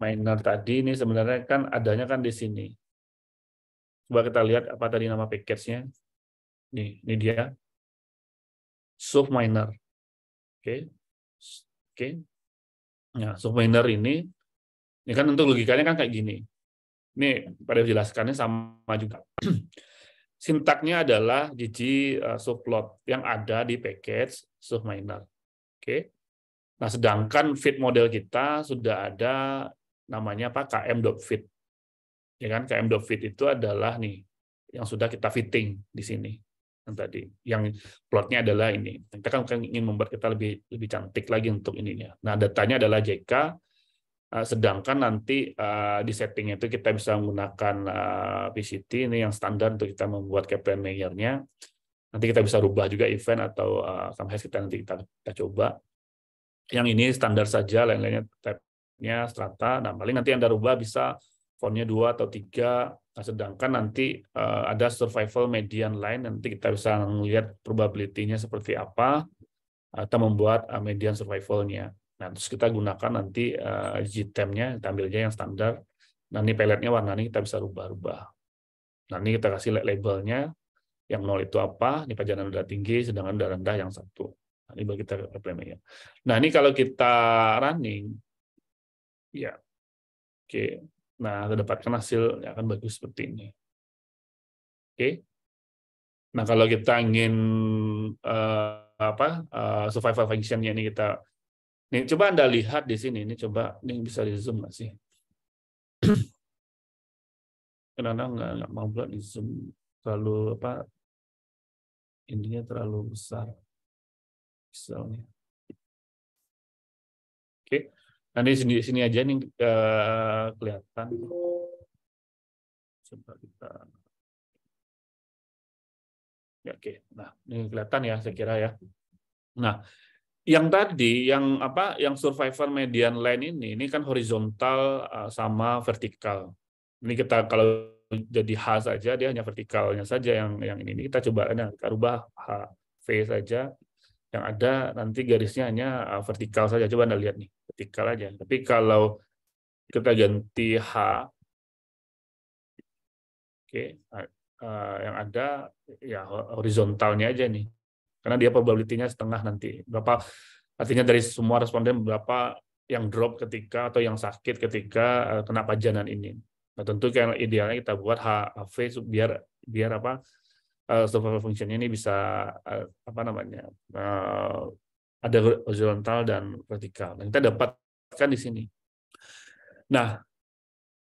minor tadi ini sebenarnya kan adanya kan di sini. Coba kita lihat apa tadi nama package-nya. Nih, ini dia. Sub minor. Oke. Okay. Oke. Okay. Nah, sub minor ini ini kan untuk logikanya kan kayak gini. Ini pada jelaskannya sama juga. *clears throat* Sintaknya adalah gg eh, subplot yang ada di package subminer. minor. Oke. Okay. Nah, sedangkan fit model kita sudah ada namanya apa fit Ya kan KM fit itu adalah nih yang sudah kita fitting di sini yang tadi. Yang plotnya adalah ini. Kita kan ingin membuat kita lebih lebih cantik lagi untuk ininya. Nah, datanya adalah JK eh, sedangkan nanti eh, di settingnya itu kita bisa menggunakan eh, PCT ini yang standar untuk kita membuat KPM nya Nanti kita bisa rubah juga event atau sampai kita nanti kita, kita coba yang ini standar saja, lain-lainnya nya strata nah paling nanti anda rubah bisa fontnya dua atau tiga nah, sedangkan nanti uh, ada survival median line nanti kita bisa melihat probability-nya seperti apa eh, atau membuat uh, median survivalnya nah terus kita gunakan nanti uh, GTEM-nya ambilnya yang standar nah ini peletnya warnanya kita bisa rubah-rubah nah ini kita kasih labelnya yang nol itu apa ini pajanan udah tinggi sedangkan udah rendah yang satu Nah, ini bagi kita problemnya. Nah, ini kalau kita running, Ya. Oke. Nah, terdapatkan dapatkan hasil yang akan bagus seperti ini. Oke. Nah, kalau kita ingin uh, apa uh, survival functionnya ini kita ini coba Anda lihat di sini. Ini coba, ini bisa di zoom nggak sih? *clears throat* Karena nggak, nggak mau buat di zoom terlalu apa? Intinya terlalu besar, misalnya. Oke, Nanti sini sini aja nih uh, kelihatan. Coba kita. Ya, oke. Nah, ini kelihatan ya saya kira ya. Nah, yang tadi yang apa yang survivor median line ini ini kan horizontal eh, sama vertikal. Ini kita kalau jadi H saja dia hanya vertikalnya saja yang yang ini. kita coba nah, kita rubah H V saja yang ada nanti garisnya hanya uh, vertikal saja. Coba Anda lihat nih, vertikal aja. Tapi kalau kita ganti H, oke, okay, uh, uh, yang ada ya horizontalnya aja nih. Karena dia probability setengah nanti. Berapa artinya dari semua responden berapa yang drop ketika atau yang sakit ketika kena pajanan ini. Nah, tentu kan idealnya kita buat h HAV biar biar apa uh, eh, stable function ini bisa uh, apa namanya uh, ada horizontal dan vertikal. Dan kita dapatkan di sini. Nah,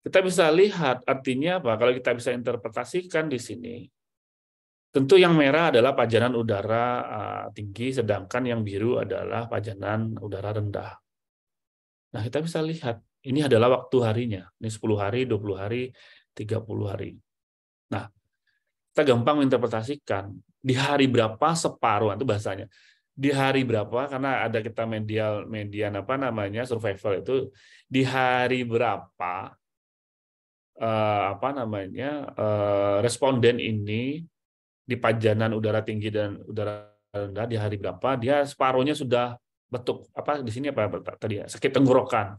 kita bisa lihat artinya apa? Kalau kita bisa interpretasikan di sini, tentu yang merah adalah pajanan udara uh, tinggi, sedangkan yang biru adalah pajanan udara rendah. Nah, kita bisa lihat ini adalah waktu harinya. Ini 10 hari, 20 hari, 30 hari. Nah, kita gampang menginterpretasikan di hari berapa separuh itu bahasanya di hari berapa karena ada kita medial median apa namanya survival itu di hari berapa eh, apa namanya eh, responden ini di pajanan udara tinggi dan udara rendah di hari berapa dia separuhnya sudah betuk apa di sini apa tadi ya sakit tenggorokan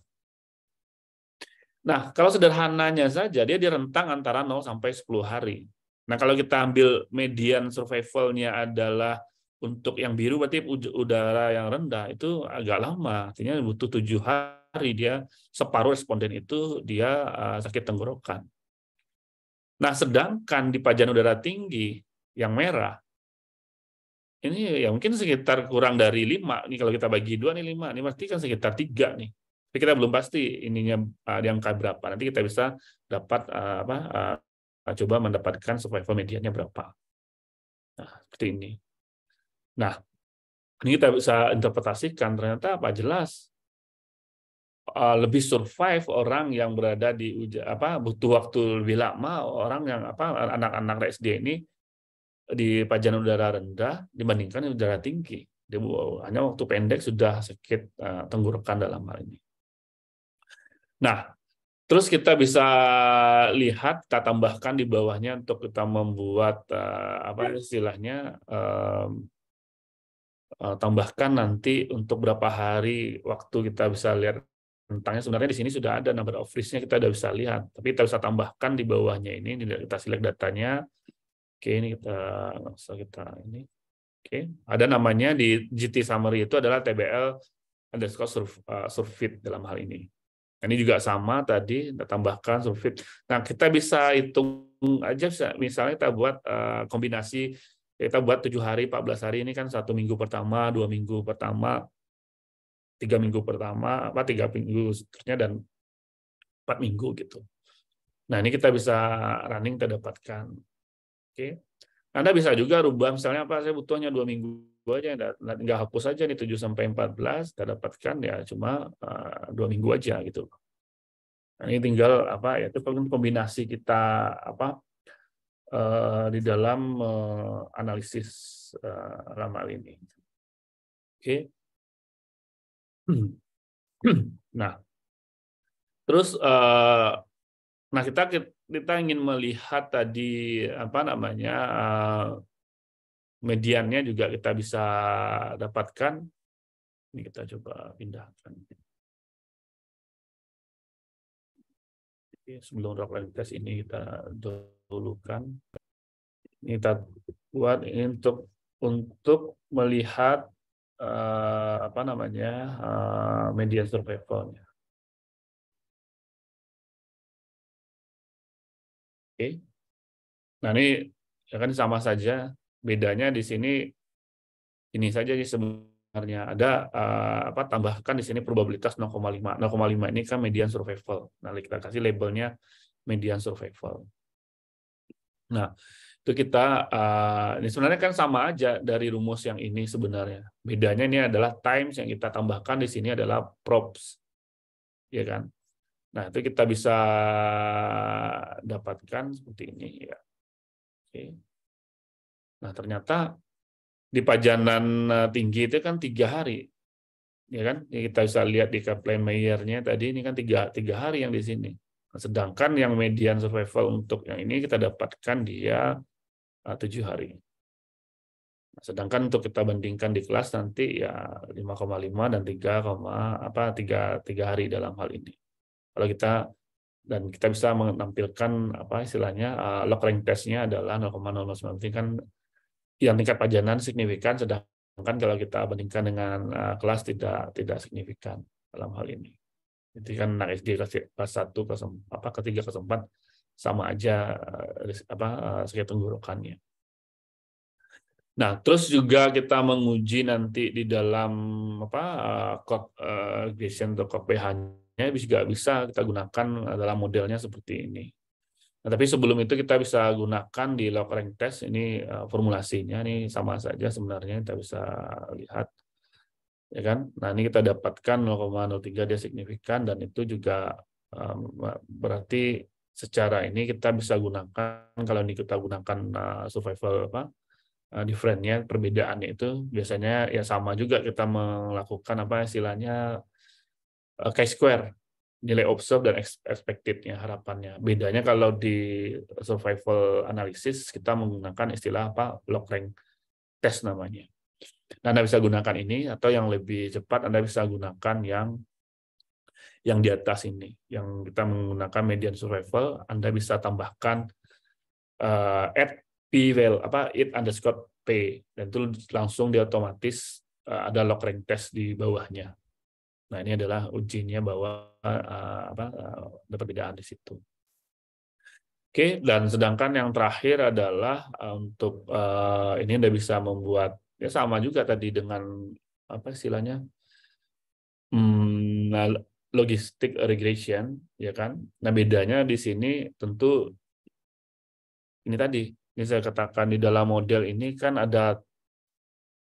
Nah, kalau sederhananya saja, dia di rentang antara 0 sampai 10 hari. Nah, kalau kita ambil median survivalnya adalah untuk yang biru berarti udara yang rendah itu agak lama, artinya butuh tujuh hari dia separuh responden itu dia uh, sakit tenggorokan. Nah, sedangkan di pajan udara tinggi yang merah ini ya mungkin sekitar kurang dari lima ini kalau kita bagi dua nih lima ini pasti kan sekitar tiga nih tapi kita belum pasti ininya uh, di berapa nanti kita bisa dapat uh, apa uh, Nah, coba mendapatkan survival medianya berapa. Nah, seperti ini. Nah, ini kita bisa interpretasikan ternyata apa jelas eh, lebih survive orang yang berada di apa butuh waktu lebih lama orang yang apa anak-anak SD ini di pajan udara rendah dibandingkan udara tinggi. Dia hanya waktu pendek sudah sakit uh, tenggorokan dalam hal ini. Nah, Terus kita bisa lihat, kita tambahkan di bawahnya untuk kita membuat eh, apa iya. istilahnya eh, tambahkan nanti untuk berapa hari waktu kita bisa lihat tentangnya. Sebenarnya di sini sudah ada number of risk-nya kita sudah bisa lihat, tapi kita bisa tambahkan di bawahnya ini. Kita select datanya. Oke, ini kita langsung kita ini. Oke, ada namanya di GT summary itu adalah TBL underscore surf, eh, surfeit dalam hal ini. Ini juga sama tadi, kita tambahkan sulfit. Nah, kita bisa hitung aja, misalnya kita buat eh, kombinasi, kita buat tujuh hari, 14 hari ini kan satu minggu pertama, dua minggu pertama, tiga minggu pertama, apa tiga minggu seterusnya dan empat minggu gitu. Nah, ini kita bisa running, kita dapatkan. Oke. Anda bisa juga rubah, misalnya apa, saya butuhnya dua minggu dua aja nggak hapus aja nih 7 sampai 14 kita dapatkan ya cuma eh, dua minggu aja gitu nah, ini tinggal apa ya itu kan kombinasi kita apa eh, di dalam eh, analisis ramal ini oke okay. *clears throat* nah terus nah kita kita ingin melihat tadi apa namanya mediannya juga kita bisa dapatkan. Ini kita coba pindahkan. sebelum tes ini kita dulukan. Ini kita buat ini untuk untuk melihat uh, apa namanya uh, eh, median survivalnya. Oke, nah ini ya kan sama saja bedanya di sini ini saja sih sebenarnya ada eh, apa tambahkan di sini probabilitas 0,5. 0,5 ini kan median survival. Nah, kita kasih labelnya median survival. Nah, itu kita uh, ini sebenarnya kan sama aja dari rumus yang ini sebenarnya. Bedanya ini adalah times yang kita tambahkan di sini adalah props. Ya kan? Nah, itu kita bisa dapatkan seperti ini ya. Oke. Okay. Nah ternyata di Pajanan eh, Tinggi itu kan tiga hari, ya kan? Ya, kita bisa lihat di Kaplan mayernya tadi ini kan tiga tiga hari yang di sini. Nah, sedangkan yang median survival untuk yang ini kita dapatkan dia eh, tujuh hari. Nah, sedangkan untuk kita bandingkan di kelas nanti ya 5,5 dan 3, apa 3 3 hari dalam hal ini. Kalau kita dan kita bisa menampilkan apa istilahnya uh, log rank test-nya adalah 0,093 kan yang tingkat pajanan signifikan sedangkan kalau kita bandingkan dengan eh, kelas tidak tidak signifikan dalam hal ini. Jadi kan anak SD kelas, kelas 1 kelas apa ketiga kelas 4 sama aja eh, apa eh, segi tenggorokannya. Nah, terus juga kita menguji nanti di dalam apa kok uh, atau cop pH-nya bisa juga bisa kita gunakan dalam modelnya seperti ini. Nah, tapi sebelum itu kita bisa gunakan di log rank test ini eh, formulasinya ini sama saja sebenarnya kita bisa lihat ya kan. Nah, ini kita dapatkan 0,03 dia signifikan dan itu juga berarti secara ini kita bisa gunakan kalau ini kita gunakan uh, survival apa eh, differentnya perbedaannya itu biasanya ya sama juga kita melakukan apa istilahnya k square nilai observed dan expectednya harapannya. Bedanya kalau di survival analysis kita menggunakan istilah apa log rank test namanya. Nah, Anda bisa gunakan ini atau yang lebih cepat Anda bisa gunakan yang yang di atas ini, yang kita menggunakan median survival, Anda bisa tambahkan uh, at p val apa it underscore p dan itu langsung di otomatis uh, ada log rank test di bawahnya. Nah, ini adalah ujinya bahwa Eh, eh, apa eh, ada perbedaan di situ. Oke, dan sedangkan yang terakhir adalah untuk ini Anda bisa membuat ya sama juga tadi dengan apa istilahnya hmm, nah, logistik regression ya kan. Nah bedanya di sini tentu ini tadi ini saya katakan di dalam model ini kan ada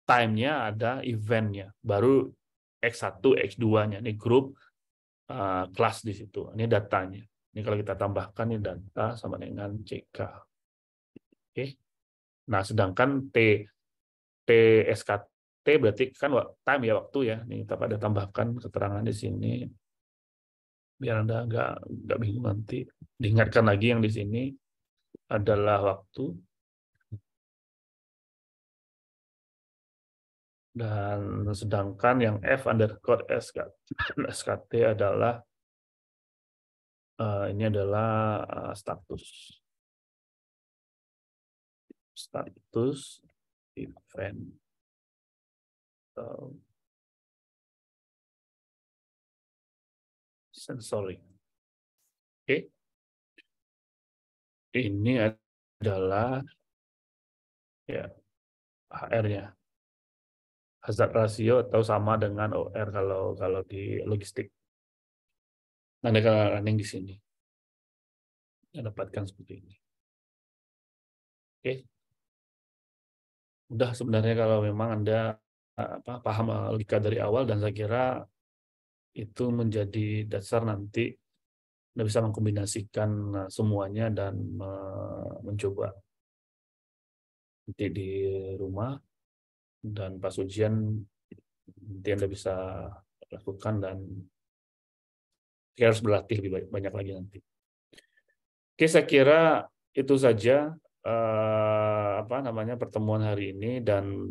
time-nya, ada event-nya. Baru X1, X2-nya. Ini grup Eh, kelas di situ. Ini datanya. Ini kalau kita tambahkan ini data sama dengan CK. Oke. Okay. Nah, sedangkan T T berarti kan time ya waktu ya. Ini kita pada tambahkan keterangan di sini biar Anda nggak nggak bingung nanti. Diingatkan lagi yang di sini adalah waktu Dan sedangkan yang F underscore SKT adalah eh, ini adalah eh, status status event atau sensory. Oke. Okay. Ini adalah ya HR-nya hazard ratio atau sama dengan OR kalau kalau di logistik. Anda kalau running di sini. Anda dapatkan seperti ini. Oke. Okay. Udah sebenarnya kalau memang Anda apa paham logika dari awal dan saya kira itu menjadi dasar nanti Anda bisa mengkombinasikan eh, semuanya dan eh, mencoba nanti di rumah dan pas ujian nanti Anda bisa lakukan dan saya harus berlatih lebih banyak lagi nanti. Oke, saya kira itu saja eh, apa namanya pertemuan hari ini dan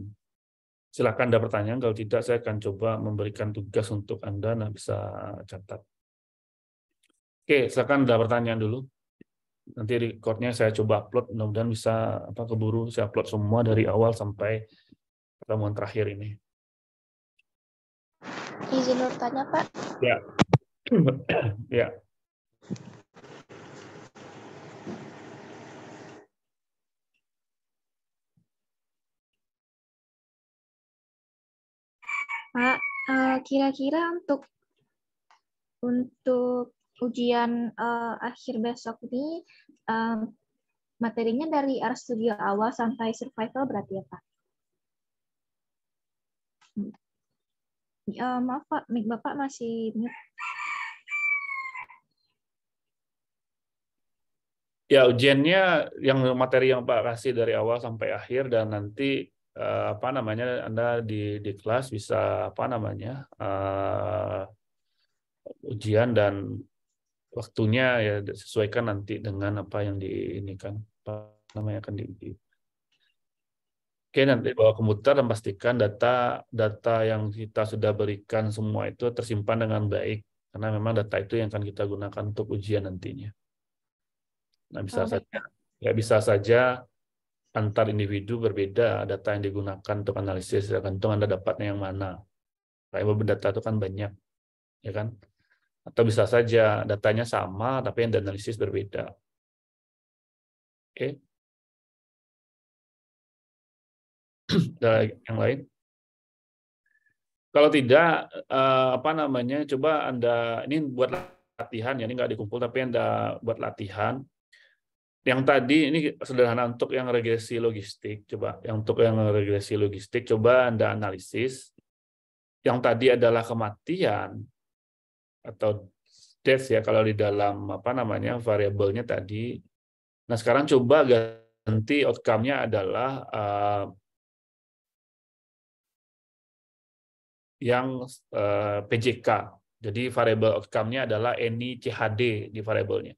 silakan ada pertanyaan kalau tidak saya akan coba memberikan tugas untuk Anda nah bisa catat. Oke, silakan ada pertanyaan dulu. Nanti recordnya saya coba upload, mudah-mudahan bisa apa keburu saya upload semua dari awal sampai pertemuan terakhir ini. Izin bertanya, Pak. Ya. *clears throat* ya. Pak, eh, kira-kira untuk untuk ujian uh, akhir besok ini um, materinya dari R Studio awal sampai survival berarti ya Pak? Uh, maaf Pak, mic Bapak masih mute. Ya ujiannya yang materi yang Pak kasih dari awal sampai akhir dan nanti uh, apa namanya Anda di di kelas bisa apa namanya uh, ujian dan waktunya ya sesuaikan nanti dengan apa yang di ini kan apa namanya akan di. Oke, nanti bawa komputer dan pastikan data data yang kita sudah berikan semua itu tersimpan dengan baik karena memang data itu yang akan kita gunakan untuk ujian nantinya. Nah, bisa oh, saja ya bisa saja antar individu berbeda data yang digunakan untuk analisis tergantung Anda dapatnya yang mana. Karena data itu kan banyak, ya kan? Atau bisa saja datanya sama tapi yang dianalisis berbeda. Oke. *clears throat* yang lain? Kalau tidak, eh, apa namanya? Coba anda ini buat latihan ya, ini nggak dikumpul tapi anda buat latihan. Yang tadi ini sederhana untuk yang regresi logistik, coba yang untuk yang regresi logistik, coba anda analisis. Yang tadi adalah kematian atau death ya kalau di dalam apa namanya variabelnya tadi. Nah sekarang coba ganti outcome-nya adalah eh, yang eh, PJK. Jadi variable outcome-nya adalah any CHD di variabelnya.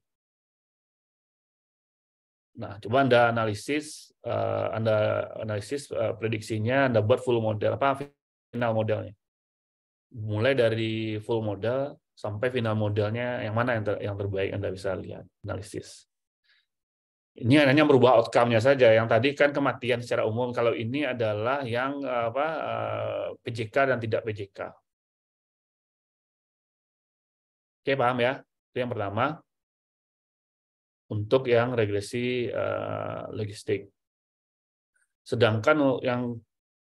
Nah, coba Anda analisis, eh, Anda analisis eh, prediksinya, Anda buat full model, apa final modelnya. Mulai dari full model sampai final modelnya, yang mana yang, ter yang terbaik Anda bisa lihat, analisis ini hanya merubah outcome-nya saja. Yang tadi kan kematian secara umum, kalau ini adalah yang apa eh, PJK dan tidak PJK. Oke, paham ya? Itu yang pertama. Untuk yang regresi uh, logistik. Sedangkan yang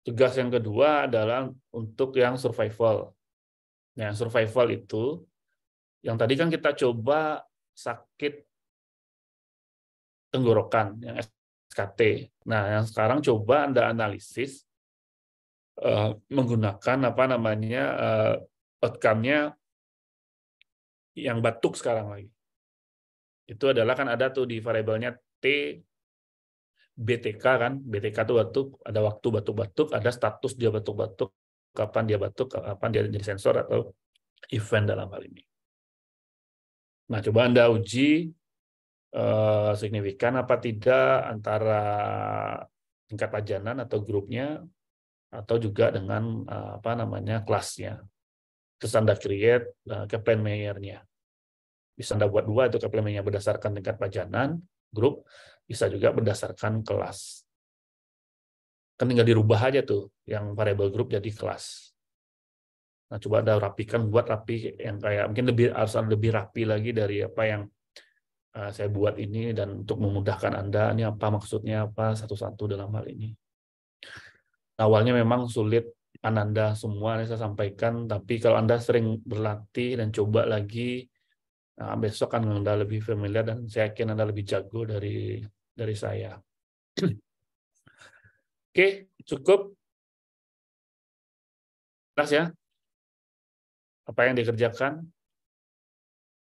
tugas yang kedua adalah untuk yang survival. Nah, survival itu yang tadi kan kita coba sakit tenggorokan yang SKT. Nah, yang sekarang coba Anda analisis uh, menggunakan apa namanya uh, outcome-nya yang batuk sekarang lagi. Itu adalah kan ada tuh di variabelnya T BTK kan, BTK itu batuk, ada waktu batuk-batuk, ada status dia batuk-batuk, kapan dia batuk, kapan dia jadi sensor atau event dalam hal ini. Nah, coba Anda uji Eh, signifikan apa tidak antara tingkat pajanan atau grupnya atau juga dengan eh, apa namanya kelasnya itu standar create eh, Kaplan mayernya bisa anda buat dua itu Kaplan mayernya berdasarkan tingkat pajanan grup bisa juga berdasarkan kelas kan tinggal dirubah aja tuh yang variable grup jadi kelas nah coba anda rapikan buat rapi yang kayak mungkin lebih harus lebih rapi lagi dari apa yang Eh, saya buat ini dan untuk memudahkan Anda, ini apa maksudnya apa satu-satu dalam hal ini. Awalnya memang sulit Ananda semua yang saya sampaikan, tapi kalau Anda sering berlatih dan coba lagi, nah, besok kan Anda lebih familiar dan saya yakin Anda lebih jago dari dari saya. *clears throat* Oke, okay, cukup. Jelas ya? Apa yang dikerjakan?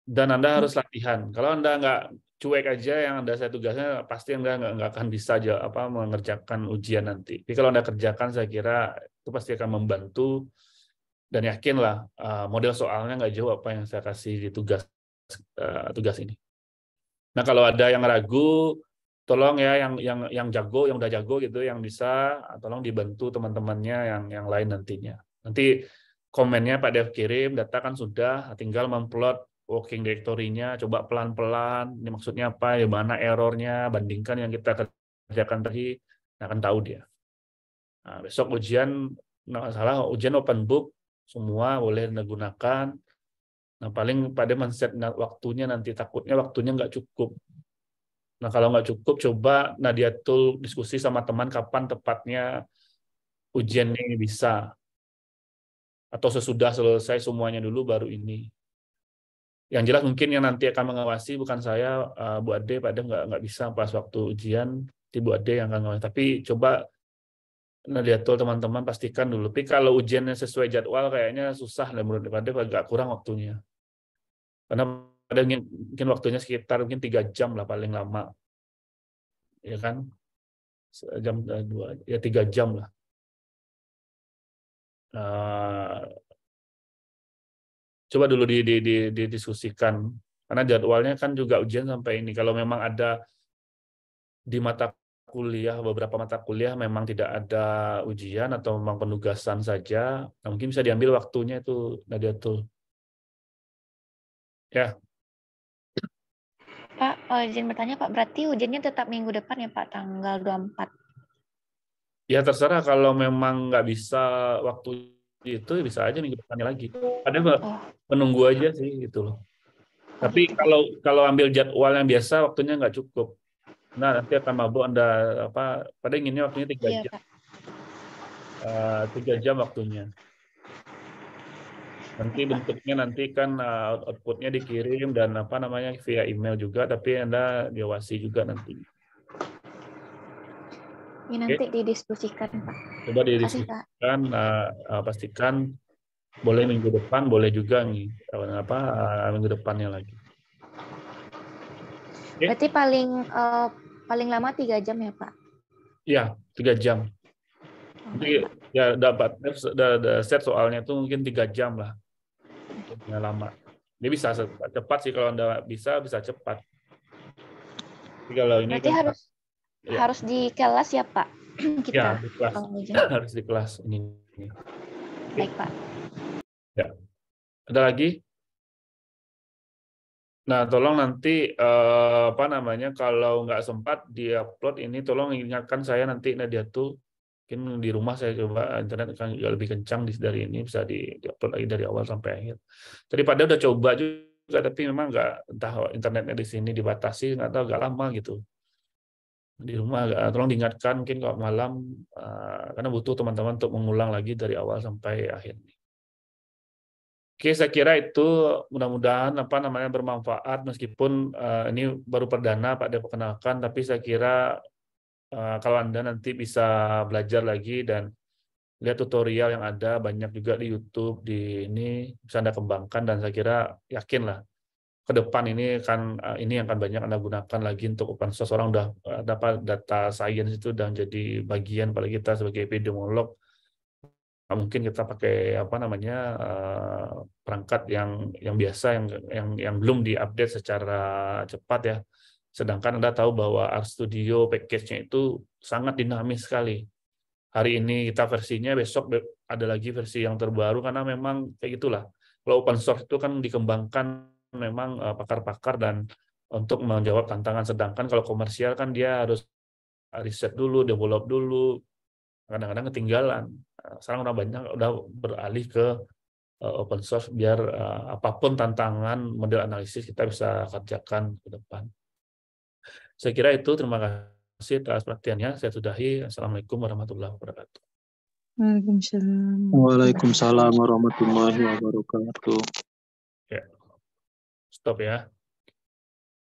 dan Anda harus mm-hmm. latihan. Kalau Anda nggak cuek aja yang Anda saya tugasnya, pasti Anda nggak, nggak akan bisa aja apa mengerjakan ujian nanti. jadi kalau Anda kerjakan, saya kira itu pasti akan membantu dan yakinlah eh, model soalnya nggak jauh apa yang saya kasih di tugas eh, tugas ini. Nah kalau ada yang ragu, tolong ya yang yang yang jago, yang udah jago gitu, yang bisa tolong dibantu teman-temannya yang yang lain nantinya. Nanti komennya Pak Dev kirim, data kan sudah, tinggal memplot working directory-nya, coba pelan-pelan, ini maksudnya apa, di ya, mana errornya, bandingkan yang kita kerjakan tadi, nah, akan tahu dia. Nah, besok ujian, nggak salah, ujian open book, semua boleh digunakan. Nah, paling pada mindset waktunya nanti, takutnya waktunya nggak cukup. Nah, kalau nggak cukup, coba Nadia tuh diskusi sama teman kapan tepatnya ujian ini bisa. Atau sesudah selesai semuanya dulu, baru ini yang jelas mungkin yang nanti akan mengawasi bukan saya uh, Bu Ade pada nggak nggak bisa pas waktu ujian di Bu Ade yang akan mengawasi tapi coba nah, lihat tuh teman-teman pastikan dulu tapi kalau ujiannya sesuai jadwal kayaknya susah dan menurut Ade agak kurang waktunya karena ada mungkin waktunya sekitar mungkin tiga jam lah paling lama ya kan jam eh, dua ya tiga jam lah eh, coba dulu di, di, didiskusikan karena jadwalnya kan juga ujian sampai ini. Kalau memang ada di mata kuliah beberapa mata kuliah memang tidak ada ujian atau memang penugasan saja, nah, mungkin bisa diambil waktunya itu nadia tuh Ya. Pak, oh, izin bertanya Pak, berarti ujiannya tetap minggu depan ya Pak, tanggal 24? Ya terserah kalau memang nggak bisa waktunya itu bisa aja minggu depannya lagi. Ada oh. menunggu aja sih gitu loh. Tapi iya. kalau kalau ambil jadwal yang biasa waktunya nggak cukup. Nah nanti akan mabuk anda apa? Pada inginnya waktunya tiga iya, jam. Eh, tiga uh, jam waktunya. Nanti bentuknya nanti kan eh, outputnya dikirim dan apa namanya via email juga, tapi anda diawasi juga nanti. Ini nanti okay. didiskusikan Pak. Coba didiskusikan, Masih, eh, Pak. uh, eh, pastikan boleh minggu depan, boleh juga nih eh, apa uh, minggu depannya lagi. Okay. Berarti paling uh, paling lama tiga jam ya Pak? Iya tiga jam. Oh, Jadi ya dapat set soalnya itu mungkin tiga jam lah, nggak lama. Dia bisa cepat sih kalau anda bisa bisa cepat. Jadi kalau ini berarti kan harus Ya. Harus di kelas ya Pak? *clears throat* Kita. Ya, di kelas. *clears throat* Harus di kelas ini. Baik Pak. Ya. Ada lagi? Nah, tolong nanti eh, apa namanya kalau nggak sempat diupload ini, tolong ingatkan saya nanti Nadia tuh mungkin di rumah saya coba internet kan juga lebih kencang dari ini bisa diupload lagi dari awal sampai akhir. Tadi pada udah coba juga tapi memang nggak entah internetnya di sini dibatasi nggak tahu nggak lama gitu di rumah tolong diingatkan mungkin kalau malam eh, karena butuh teman-teman untuk mengulang lagi dari awal sampai akhir nih. Oke, saya kira itu mudah-mudahan apa namanya bermanfaat meskipun eh, ini baru perdana Pak Depo kenalkan tapi saya kira eh, kalau Anda nanti bisa belajar lagi dan lihat tutorial yang ada banyak juga di YouTube di ini bisa Anda kembangkan dan saya kira yakinlah ke depan ini kan eh, ini yang akan banyak anda gunakan lagi untuk open source orang udah eh, dapat data science itu dan jadi bagian pada kita sebagai epidemiolog mungkin kita pakai apa namanya eh, perangkat yang yang biasa yang yang yang belum diupdate secara cepat ya sedangkan anda tahu bahwa Studio package-nya itu sangat dinamis sekali hari ini kita versinya besok ada lagi versi yang terbaru karena memang kayak gitulah kalau open source itu kan dikembangkan memang eh, pakar-pakar dan untuk menjawab tantangan. Sedangkan kalau komersial kan dia harus riset dulu, develop dulu, kadang-kadang ketinggalan. Nah, sekarang udah banyak udah beralih ke eh, open source biar eh, apapun tantangan model analisis kita bisa kerjakan ke depan. Saya kira itu terima kasih atas perhatiannya. Saya sudahi. Assalamualaikum warahmatullahi wabarakatuh. Waalaikumsalam. Waalaikumsalam warahmatullahi wabarakatuh. Stop ya.